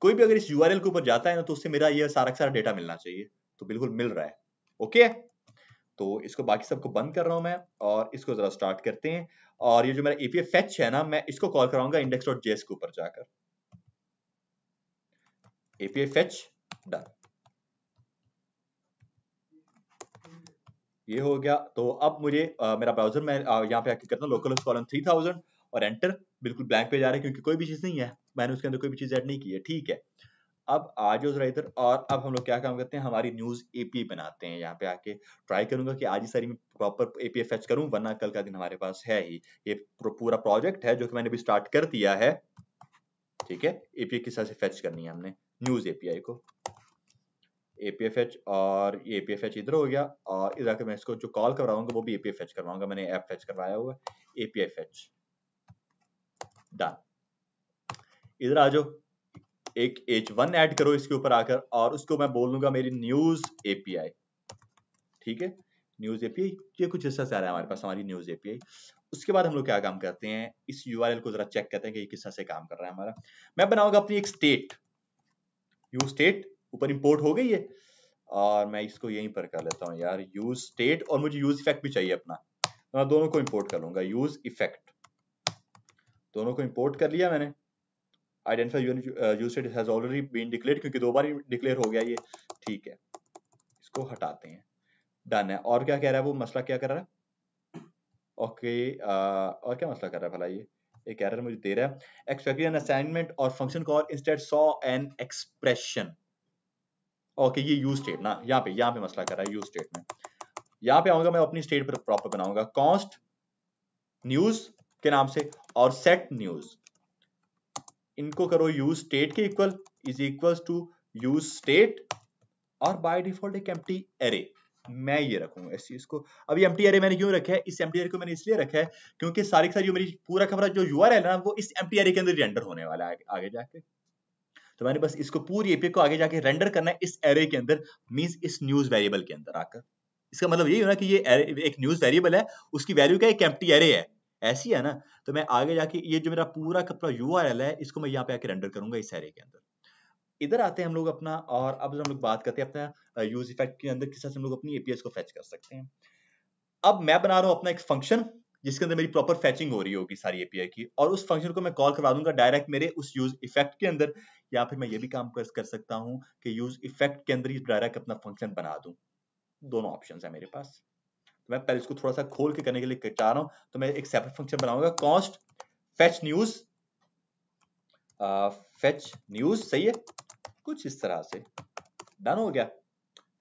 कोई भी अगर इस यू आर एल के ऊपर जाता है ना तो उससे मेरा ये सारा का सारा डेटा मिलना चाहिए तो बिल्कुल मिल रहा है ओके okay? तो इसको बाकी सबको बंद कर रहा हूँ मैं और इसको ज़रा स्टार्ट करते हैं और ये जो मेरा एपीए फेच है ना मैं इसको कॉल कराऊंगा इंडेक्स डॉट जेस के ऊपर जाकर एपीए फेच डन ये हो गया तो अब मुझे आ, मेरा ब्राउजर मैं यहाँ पे आके करता हूँ लोकल कॉलम थ्री थाउजेंड और एंटर बिल्कुल ब्लैंक पे जा रहे हैं क्योंकि कोई भी चीज़ नहीं है मैंने उसके अंदर कोई भी चीज़ ऐड नहीं की है ठीक है अब आ जाओ जरा इधर और अब हम लोग क्या काम करते हैं हमारी न्यूज एपी बनाते हैं यहाँ पे आके ट्राई करूंगा कि आज ही सारी मैं प्रॉपर एपीए फेच करूँ वरना कल का दिन हमारे पास है ही ये पूरा प्रोजेक्ट है जो कि मैंने अभी स्टार्ट कर दिया है ठीक है एपीए किस तरह से फेच करनी है हमने न्यूज एपीआई को एपीएफएच और ये एपीएफएच इधर हो गया और इधर के मैं इसको जो कॉल करवाऊंगा वो भी एपीएफएच करवाऊंगा मैंने ऐप फेच करवाया हुआ है एपीएफएच डन इधर आ जाओ एक एच वन एड करो इसके ऊपर आकर और उसको मैं बोल दूंगा मेरी न्यूज एपीआई ठीक है न्यूज एपीआई ये कुछ हिस्सा से आ रहा है हमारे पास हमारी न्यूज एपीआई उसके बाद हम लोग क्या काम करते हैं इस यू को जरा चेक करते हैं कि ये किस तरह से काम कर रहा है हमारा मैं बनाऊंगा अपनी एक स्टेट यू स्टेट ऊपर इम्पोर्ट हो गई है और मैं इसको यहीं पर कर लेता हूँ यार यूज स्टेट और मुझे यूज इफेक्ट भी चाहिए अपना तो मैं दोनों को इम्पोर्ट कर लूंगा यूज इफेक्ट दोनों को इम्पोर्ट कर लिया मैंने identifier has already been declared क्योंकि दो बार ही डिक्लेयर हो गया ये ठीक है इसको हटाते हैं डन है और क्या कह रहा है वो मसला क्या कर रहा है ओके okay, uh, और क्या मसला कर रहा है भला ये एक एरर मुझे दे रहा है एक्सपेक्टेड एन असाइनमेंट और function call instead saw an expression okay ये यू स्टेट ना यहाँ पे यहाँ पे मसला कर रहा है यू स्टेट में यहाँ पे आऊंगा मैं अपनी स्टेट पर प्रॉपर बनाऊंगा कॉस्ट न्यूज के नाम से और सेट न्यूज इनको करो यूज स्टेट के equal is equal to use state और बाय डिफॉल्ट एक एम्प्टी एरे मैं ये रखूंगा इस चीज को अभी एम्प्टी एरे मैंने क्यों रखा है इस एम्प्टी एरे को मैंने इसलिए रखा है क्योंकि सारी सारी जो मेरी पूरा कमरा जो यू है ना वो इस एम्प्टी एरे के अंदर रेंडर होने वाला है आगे, आगे जाके तो मैंने बस इसको पूरी एपीआई को आगे जाके रेंडर करना है इस एरे के अंदर मीन्स इस न्यूज वेरिएबल के अंदर आकर इसका मतलब यही होना कि ये एक न्यूज वेरिएबल है उसकी वैल्यू क्या है एक एम्प्टी एरे है ऐसी है ना तो मैं आगे जाके ये जो मेरा पूरा का पूरा यू है इसको मैं यहाँ पे आके रेंडर करूंगा इस एरिया के अंदर इधर आते हैं हम लोग अपना और अब हम लोग बात करते हैं अपना यूज इफेक्ट के अंदर किस तरह से हम लोग अपनी एपीएस को फैच कर सकते हैं अब मैं बना रहा हूँ अपना एक फंक्शन जिसके अंदर मेरी प्रॉपर फैचिंग हो रही होगी सारी एपीआई की और उस फंक्शन को मैं कॉल करवा दूंगा डायरेक्ट मेरे उस यूज इफेक्ट के अंदर या फिर मैं ये भी काम कर, कर सकता हूँ कि यूज इफेक्ट के अंदर ही डायरेक्ट अपना फंक्शन बना दूं दोनों ऑप्शन है मेरे पास मैं पहले इसको थोड़ा सा खोल के करने के लिए चाह रहा हूं तो मैं एक सेपरेट फंक्शन बनाऊंगा const fetch news fetch news सही है कुछ इस तरह से डन हो गया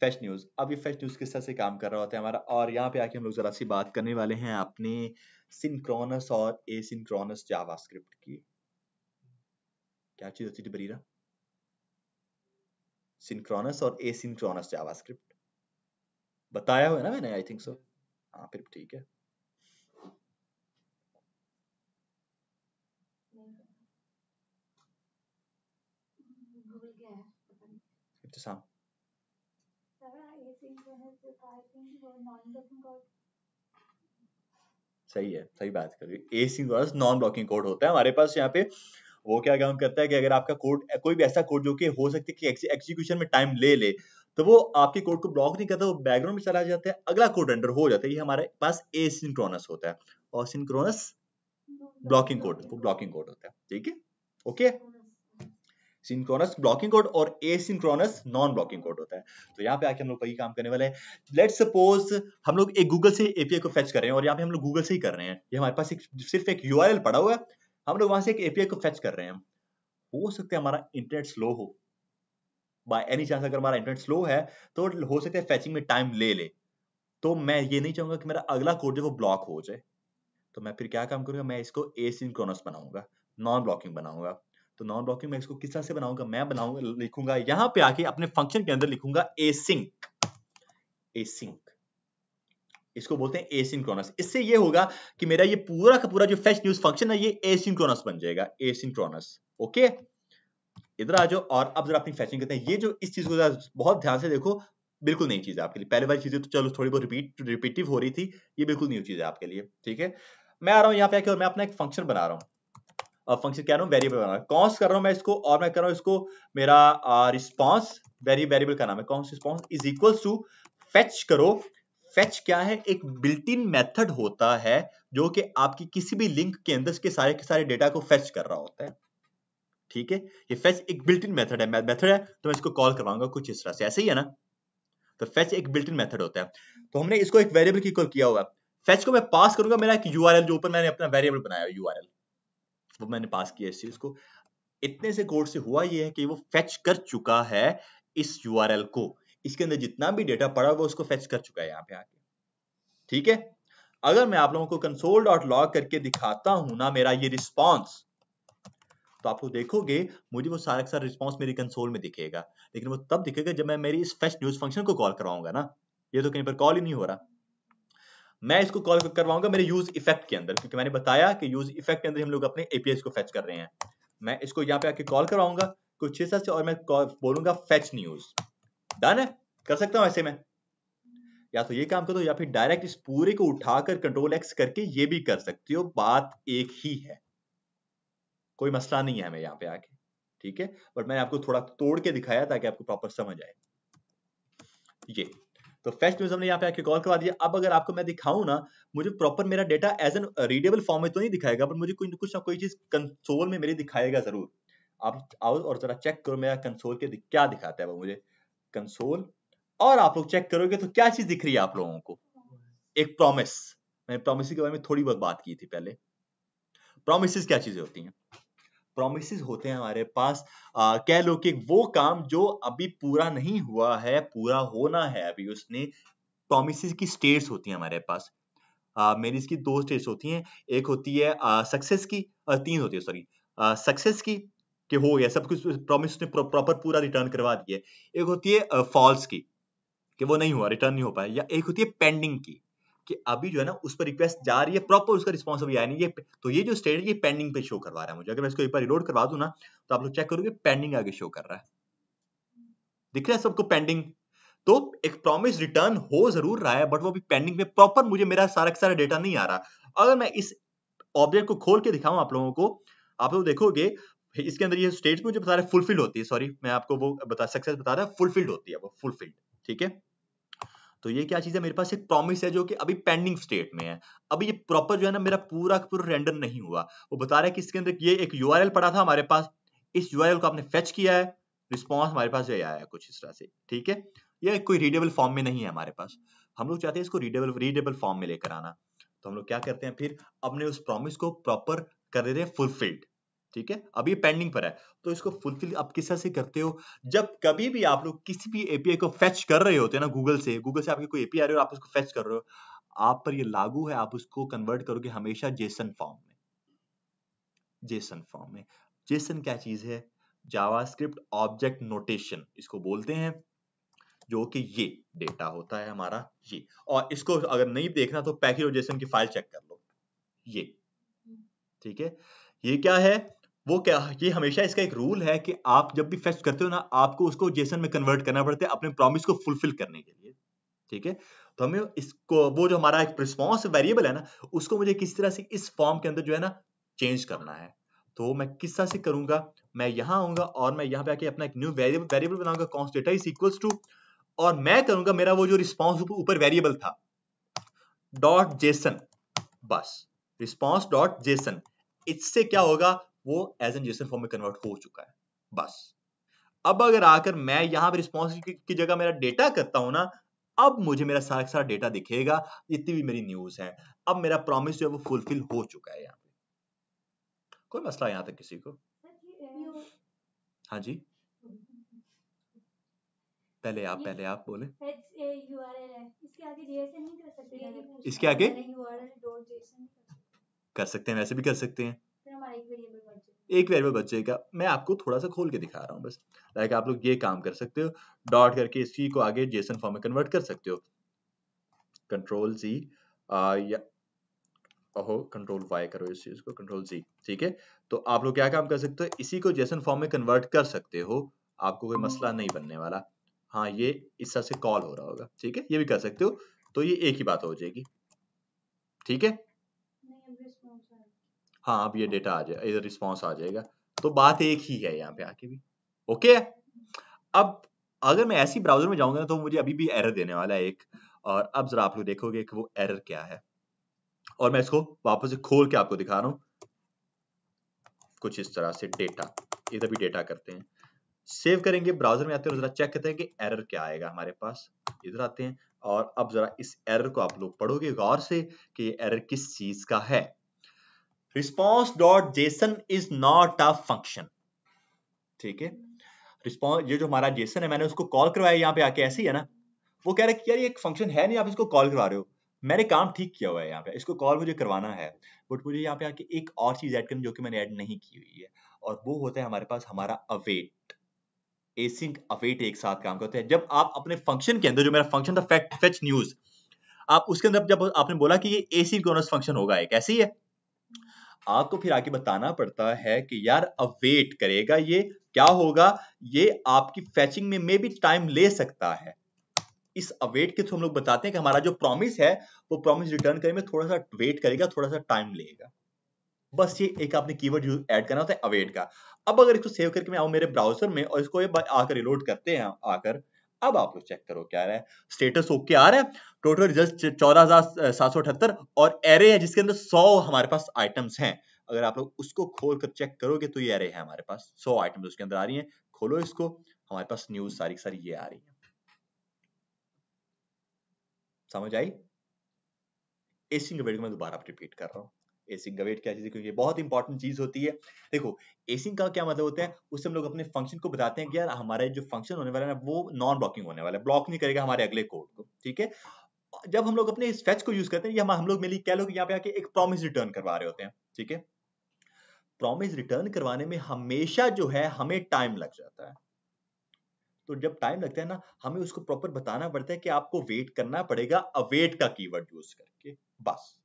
फेच न्यूज अब ये फेच न्यूज किस तरह से काम कर रहा होता है हमारा और यहाँ पे आके हम लोग जरा सी बात करने वाले हैं अपने सिंक्रोनस और ए सिंक्रोनस जावा स्क्रिप्ट की क्या चीज होती थी बरीरा सिंक्रोनस और ए सिंक्रोनस जावा स्क्रिप्ट बताया हुआ है ना मैंने आई थिंक सो हाँ फिर ठीक है तो हाँ, सही है सही बात कर रही ए सी वाला नॉन ब्लॉकिंग कोड होता है हमारे पास यहाँ पे वो क्या काम करता है कि अगर आपका कोड कोई भी ऐसा कोड जो कि हो सकता है कि एग्जीक्यूशन में टाइम ले ले तो वो आपके कोड को ब्लॉक नहीं करता वो बैकग्राउंड में चला जाता है अगला कोड रेंडर हो जाता है ये हमारे पास एसिंक्रोनस होता है और सिंक्रोनस ब्लॉकिंग कोड वो ब्लॉकिंग कोड होता है ठीक है ओके सिंक्रोनस ब्लॉकिंग कोड और एसिंक्रोनस नॉन ब्लॉकिंग कोड होता है तो यहाँ पे आके हम लोग वही काम करने वाले हैं लेट सपोज हम लोग एक गूगल से एपीआई को फेच कर रहे हैं और यहाँ पे हम लोग गूगल से ही कर रहे हैं ये हमारे पास एक, सिर्फ एक यूआरएल पड़ा हुआ है हम लोग वहां से एक एपीआई को फेच कर रहे हैं हो सकता है हमारा इंटरनेट स्लो हो बाय एनी चांस अगर हमारा इंटरनेट स्लो है तो हो सकता है फैचिंग में टाइम ले ले तो मैं ये नहीं चाहूंगा कि मेरा अगला कोड जो वो ब्लॉक हो जाए तो मैं फिर क्या काम करूंगा मैं इसको एसिंक्रोनस बनाऊंगा नॉन ब्लॉकिंग बनाऊंगा तो नॉन ब्लॉकिंग मैं इसको किस तरह से बनाऊंगा मैं बनाऊंगा लिखूंगा यहाँ पे आके अपने फंक्शन के अंदर लिखूंगा एसिंक एसिंक इसको बोलते हैं एसिंक्रोनस इससे ये होगा कि मेरा ये पूरा का पूरा जो फेस्ट न्यूज फंक्शन है ये एसिंक्रोनस बन जाएगा एसिंक्रोनस ओके इधर आ जाओ और अब जरा अपनी फैशन करते हैं ये जो इस चीज को बहुत ध्यान से देखो बिल्कुल नई चीज है आपके लिए पहले वाली चीजें तो चलो थोड़ी बहुत रिपीट रिपीटिव हो रही थी ये बिल्कुल न्यू चीज है आपके लिए ठीक है मैं आ रहा हूँ यहाँ पे आके और मैं अपना एक फंक्शन बना रहा हूँ और फंक्शन क्या रहा वेरिएबल बना रहा हूँ कॉन्स कर रहा हूँ मैं इसको और मैं कर रहा हूँ इसको मेरा रिस्पॉन्स वेरी वेरिएबल का नाम है const response is equal to fetch करो फेच क्या है एक बिल्ट इन मेथड होता है जो कि आपकी किसी भी लिंक के अंदर के सारे के सारे डेटा को फेच कर रहा होता है ठीक है ये फेच एक बिल्ट इन मेथड है मेथड है तो मैं इसको कॉल करवाऊंगा कुछ इस तरह से ऐसे ही है ना तो फेच एक बिल्ट इन मेथड होता है तो हमने इसको एक वेरिएबल की कॉल किया हुआ फेच को मैं पास करूंगा मेरा एक यूआरएल जो ऊपर मैंने अपना वेरिएबल बनाया यू यूआरएल वो मैंने पास किया इस चीज को इतने से कोड से हुआ ये है कि वो फेच कर चुका है इस यूआरएल को इसके अंदर जितना भी डेटा पड़ा हुआ उसको फेच कर चुका है यहाँ पे आके ठीक है अगर मैं आप लोगों को कंसोल डॉट लॉग करके दिखाता हूं ना मेरा ये रिस्पॉन्स तो आप आपको देखोगे मुझे वो सारा सारा रिस्पॉन्स मेरी कंसोल में दिखेगा लेकिन वो तब दिखेगा जब मैं मेरी इस फेस्ट न्यूज फंक्शन को कॉल कराऊंगा ना ये तो कहीं पर कॉल ही नहीं हो रहा मैं इसको कॉल करवाऊंगा मेरे यूज इफेक्ट के अंदर क्योंकि मैंने बताया कि यूज इफेक्ट के अंदर हम लोग अपने एपीएस को फेच कर रहे हैं मैं इसको यहाँ पे आके कॉल करवाऊंगा कुछ हिस्सा से और मैं बोलूंगा फेच न्यूज डन है कर सकता हूँ ऐसे में या तो ये काम कर दो या फिर डायरेक्ट इस पूरे को उठाकर कंट्रोल एक्स करके ये भी कर सकती हो बात एक ही है कोई मसला नहीं है हमें यहाँ पे आके ठीक है बट मैंने आपको थोड़ा तोड़ के दिखाया ताकि आपको प्रॉपर समझ आए ये तो फेस्ट न्यूज हमने यहाँ पे आके कॉल करवा दिया अब अगर आपको मैं दिखाऊं ना मुझे प्रॉपर मेरा data as an readable form में तो नहीं दिखाएगा बट मुझे कुछ कुछ ना कोई चीज कंसोल में मेरी दिखाएगा जरूर आप आओ और जरा चेक करो मेरा कंसोल के क्या दिखाता है वो मुझे कंसोल और आप लोग चेक करोगे तो क्या चीज दिख रही है आप लोगों को एक प्रॉमिस मैंने प्रॉमिस के बारे में थोड़ी बहुत बात की थी पहले प्रोमिस क्या चीजें होती हैं प्रोमिस होते हैं हमारे पास आ, कह लो कि वो काम जो अभी पूरा नहीं हुआ है पूरा होना है अभी उसने प्रोमिस की स्टेट्स होती है हमारे पास आ, मेरी इसकी दो स्टेट्स होती हैं एक होती है सक्सेस की और तीन होती है सॉरी सक्सेस की कि हो गया सब कुछ प्रॉमिस ने प्रॉपर पूरा रिटर्न करवा दिया एक होती है फॉल्स की कि वो नहीं हुआ रिटर्न नहीं हो पाया या एक होती है पेंडिंग की कि अभी जो है ना उस पर रिक्वेस्ट जा रही है प्रॉपर उसका रिस्पॉन्स अभी आया नहीं ये तो ये जो स्टेट है ये पेंडिंग पे शो करवा रहा है मुझे अगर मैं इसको एक बार रिलोड करवा दू ना तो आप लोग चेक करोगे पेंडिंग आगे शो कर रहा है दिख रहा है सबको पेंडिंग तो एक प्रॉमिस रिटर्न हो जरूर रहा है बट वो भी पेंडिंग में प्रॉपर मुझे मेरा सारा का सारा डेटा नहीं आ रहा अगर मैं इस ऑब्जेक्ट को खोल के दिखाऊं आप लोगों को आप लोग देखोगे इसके अंदर ये स्टेट मुझे बता रहा है फुलफिल होती है सॉरी मैं आपको वो बता सक्सेस बता रहा है फुलफिल्ड होती है वो फुलफिल्ड ठीक है तो ये क्या चीज है मेरे पास एक प्रॉमिस है जो कि अभी पेंडिंग स्टेट में है अभी ये प्रॉपर जो है ना मेरा पूरा पूरा रेंडर नहीं हुआ वो बता रहा है कि इसके अंदर ये एक यू पड़ा था हमारे पास इस यू को आपने फेच किया है रिस्पॉन्स हमारे पास आया है कुछ इस तरह से ठीक है ये कोई रीडेबल फॉर्म में नहीं है हमारे पास हम लोग चाहते हैं इसको रीडेबल रीडेबल फॉर्म में लेकर आना तो हम लोग क्या करते हैं फिर अपने उस प्रॉमिस को प्रॉपर कर देते हैं फुलफिल्ड ठीक है अभी पेंडिंग पर है तो इसको फुलफिल आप किस तरह से करते हो जब कभी भी आप लोग किसी भी एपीआई को फेच कर रहे होते हैं ना गूगल से गूगल से आपके कोई एपीआई आ रही हो आप उसको फेच कर रहे हो आप पर ये लागू है आप उसको कन्वर्ट करोगे हमेशा जेसन फॉर्म में जेसन फॉर्म में जेसन क्या चीज है जावास्क्रिप्ट ऑब्जेक्ट नोटेशन इसको बोलते हैं जो कि ये डेटा होता है हमारा ये और इसको अगर नहीं देखना तो पैकेज और जेसन की फाइल चेक कर लो ये हम्म। ठीक है ये क्या है वो क्या ये हमेशा इसका एक रूल है कि आप जब भी फेस्ट करते हो ना आपको उसको जेसन में कन्वर्ट करना पड़ता है अपने प्रॉमिस को फुलफिल करने के लिए ठीक है तो हमें इसको वो जो हमारा एक रिस्पॉन्स वेरिएबल है ना उसको मुझे किस तरह से इस फॉर्म के अंदर जो है ना चेंज करना है तो मैं किस तरह से करूंगा मैं यहां आऊंगा और मैं यहां पे आके अपना एक न्यू वेरिएबल वेरिएबल बनाऊंगा const data is equals to और मैं करूंगा मेरा वो जो रिस्पॉन्स ऊपर वेरिएबल था डॉट जेसन बस रिस्पॉन्स डॉट जेसन इससे क्या होगा वो एज एन जेसन फॉर्म में कन्वर्ट हो चुका है बस अब अगर आकर मैं यहां पर रिस्पॉन्स की जगह मेरा डेटा करता हूं ना अब मुझे मेरा सारा सारा डेटा दिखेगा जितनी भी मेरी न्यूज है अब मेरा प्रॉमिस जो है वो फुलफिल हो चुका है यहाँ पे कोई मसला यहां तक किसी को हाँ जी पहले आप पहले आप बोले इसके आगे कर सकते हैं वैसे भी कर सकते हैं एक वेरिएबल बच जाएगा मैं आपको थोड़ा सा खोल के दिखा रहा हूँ बस लाइक आप लोग ये काम कर सकते हो डॉट करके इसी को आगे जेसन फॉर्म में कन्वर्ट कर सकते हो कंट्रोल सी या ओहो कंट्रोल वाई करो इस चीज को कंट्रोल जी ठीक है तो आप लोग क्या काम कर सकते हो इसी को जेसन फॉर्म में कन्वर्ट कर सकते हो आपको कोई मसला नहीं बनने वाला हाँ ये इस तरह से कॉल हो रहा होगा ठीक है ये भी कर सकते हो तो ये एक ही बात हो जाएगी ठीक है हाँ अब ये डेटा आ जाए इधर रिस्पॉन्स आ जाएगा तो बात एक ही है यहाँ पे आके भी ओके अब अगर मैं ऐसी ब्राउजर में जाऊंगा तो मुझे अभी भी एरर देने वाला है एक और अब जरा आप लोग देखोगे कि वो एरर क्या है और मैं इसको वापस से खोल के आपको दिखा रहा हूं कुछ इस तरह से डेटा इधर भी डेटा करते हैं सेव करेंगे ब्राउजर में आते हैं और जरा चेक करते हैं कि एरर क्या आएगा हमारे पास इधर आते हैं और अब जरा इस एरर को आप लोग पढ़ोगे गौर से कि ये एरर किस चीज का है response dot JSON is not a function ठीक है रिस्पॉन्स ये जो हमारा जेसन है मैंने उसको कॉल करवाया यहाँ पे आके ऐसे ही है ना वो कह रहा है कि यार ये एक फंक्शन है नहीं आप इसको कॉल करवा रहे हो मैंने काम ठीक किया हुआ है यहाँ पे इसको कॉल मुझे करवाना है बट मुझे यहाँ पे आके एक और चीज ऐड करनी जो कि मैंने ऐड नहीं की हुई है और वो होता है हमारे पास हमारा अवेट एसिंक अवेट एक साथ काम करते हैं जब आप अपने फंक्शन के अंदर जो मेरा फंक्शन था फैक्ट फेच न्यूज आप उसके अंदर जब आपने बोला कि ये एसिंक्रोनस फंक्शन होगा एक ऐसे ही है आपको फिर आगे बताना पड़ता है कि यार अब वेट करेगा ये क्या होगा ये आपकी फैचिंग में मे भी टाइम ले सकता है इस अवेट के थ्रू हम लोग बताते हैं कि हमारा जो प्रॉमिस है वो प्रॉमिस रिटर्न करने में थोड़ा सा वेट करेगा थोड़ा सा टाइम लेगा बस ये एक आपने कीवर्ड यूज ऐड करना होता है अवेट का अब अगर इसको सेव करके मैं आऊँ मेरे ब्राउजर में और इसको ये आकर रिलोड करते हैं आकर अब आप लोग चेक करो क्या रहा है स्टेटस ओके आ रहा है टोटल रिजल्ट चौदह हजार सात सौ अठहत्तर और एरे है जिसके अंदर सौ हमारे पास आइटम्स हैं अगर आप लोग उसको खोल कर चेक करोगे तो ये एरे है हमारे पास सौ आइटम्स उसके अंदर आ रही हैं खोलो इसको हमारे पास न्यूज सारी सारी ये आ रही है समझ आई एसिंग अवेट को मैं दोबारा रिपीट कर रहा हूँ एसिंग अवेट क्या चीज है क्योंकि बहुत इंपॉर्टेंट चीज होती है देखो एसिंग का क्या मतलब होता है उससे हम लोग अपने फंक्शन को बताते हैं कि यार हमारा जो फंक्शन होने वाला है वो नॉन ब्लॉकिंग होने वाला है ब्लॉक नहीं करेगा हमारे अगले कोड को ठीक है जब हम लोग अपने इस फेच को यूज करते हैं या हम लोग मेरी कह लो कि यहाँ पे आके एक प्रॉमिस रिटर्न करवा रहे होते हैं ठीक है प्रॉमिस रिटर्न करवाने में हमेशा जो है हमें टाइम लग जाता है तो जब टाइम लगता है ना हमें उसको प्रॉपर बताना पड़ता है कि आपको वेट करना पड़ेगा अवेट का कीवर्ड यूज करके बस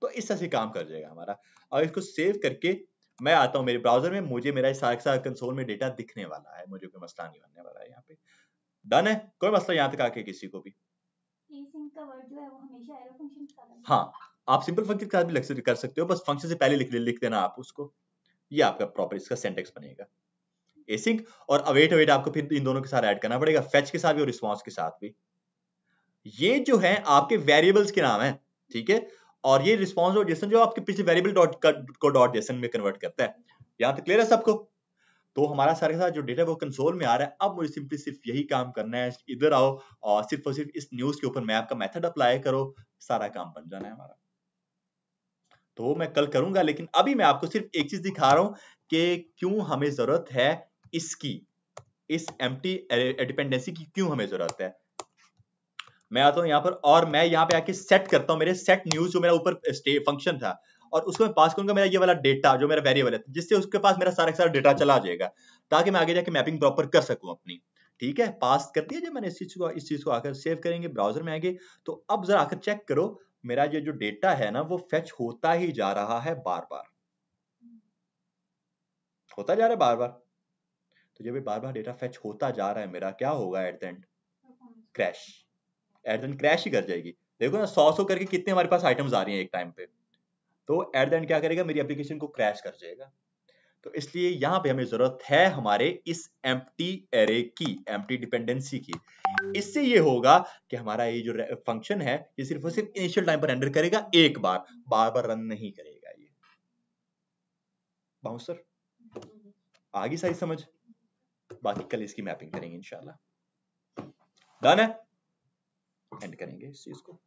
तो इस तरह से काम कर जाएगा हमारा और इसको सेव करके मैं आता हूं मेरे ब्राउजर में मुझे मेरा सारा सारा कंसोल में डेटा दिखने वाला है मुझे कोई मसला नहीं बनने वाला है यहाँ पे डन है कोई मसला यहाँ तक आके किसी को भी हाँ आप सिंपल फंक्शन का भी लग कर सकते हो बस फंक्शन से पहले लिख लिख देना आप उसको ये आपका प्रॉपर इसका सेंटेक्स बनेगा एसिंक और अवेट अवेट आपको फिर इन दोनों के साथ ऐड करना पड़ेगा फेच के साथ भी और रिस्पॉन्स के साथ भी ये जो है आपके वेरिएबल्स के नाम है ठीक है और ये रिस्पॉन्स डॉट जेसन जो आपके पीछे वेरिएबल डॉट को डॉट जेसन में कन्वर्ट करता है यहां तक क्लियर है सबको तो हमारा सारे साथ जो डेटा वो कंसोल में आ रहा है अब मुझे सिंपली सिर्फ यही काम करना है इधर आओ और सिर्फ और सिर्फ इस न्यूज के ऊपर मैं आपका मेथड अप्लाई करो सारा काम बन जाना है हमारा तो मैं कल करूंगा लेकिन अभी मैं आपको सिर्फ एक चीज दिखा रहा हूं कि क्यों हमें जरूरत है इसकी इस एम्प्टी डिपेंडेंसी की क्यों हमें जरूरत है मैं आता हूं यहाँ पर और मैं यहाँ पे आके सेट करता हूँ मेरे सेट न्यूज जो मेरा ऊपर फंक्शन था और उसको मैं पास करूंगा मेरा ये वाला डेटा जो मेरा वेरिएबल है जिससे उसके पास मेरा सारा सारा डेटा चला जाएगा ताकि मैं आगे जाके मैपिंग प्रॉपर कर सकूं अपनी ठीक है पास कर दिया जब मैंने इस चीज को इस चीज को आकर सेव करेंगे ब्राउजर में आगे तो अब जरा आकर चेक करो मेरा ये जो डेटा है ना वो फेच होता ही जा रहा है बार बार होता जा रहा है बार बार तो जब ये बार बार डेटा फेच होता जा रहा है मेरा क्या होगा at the end crash at the end crash ही कर जाएगी देखो ना सौ सौ करके कितने हमारे पास आइटम्स आ रही हैं एक टाइम पे तो एट द एंड क्या करेगा मेरी एप्लीकेशन को क्रैश कर जाएगा तो इसलिए यहाँ पे हमें जरूरत है हमारे इस एम्प्टी एरे की एम्प्टी डिपेंडेंसी की इससे ये होगा कि हमारा ये जो फंक्शन है ये सिर्फ और सिर्फ इनिशियल टाइम पर एंटर करेगा एक बार बार बार रन नहीं करेगा ये बाउंसर आगे सारी समझ बाकी कल इसकी मैपिंग करेंगे इंशाल्लाह डन है एंड करेंगे इस चीज को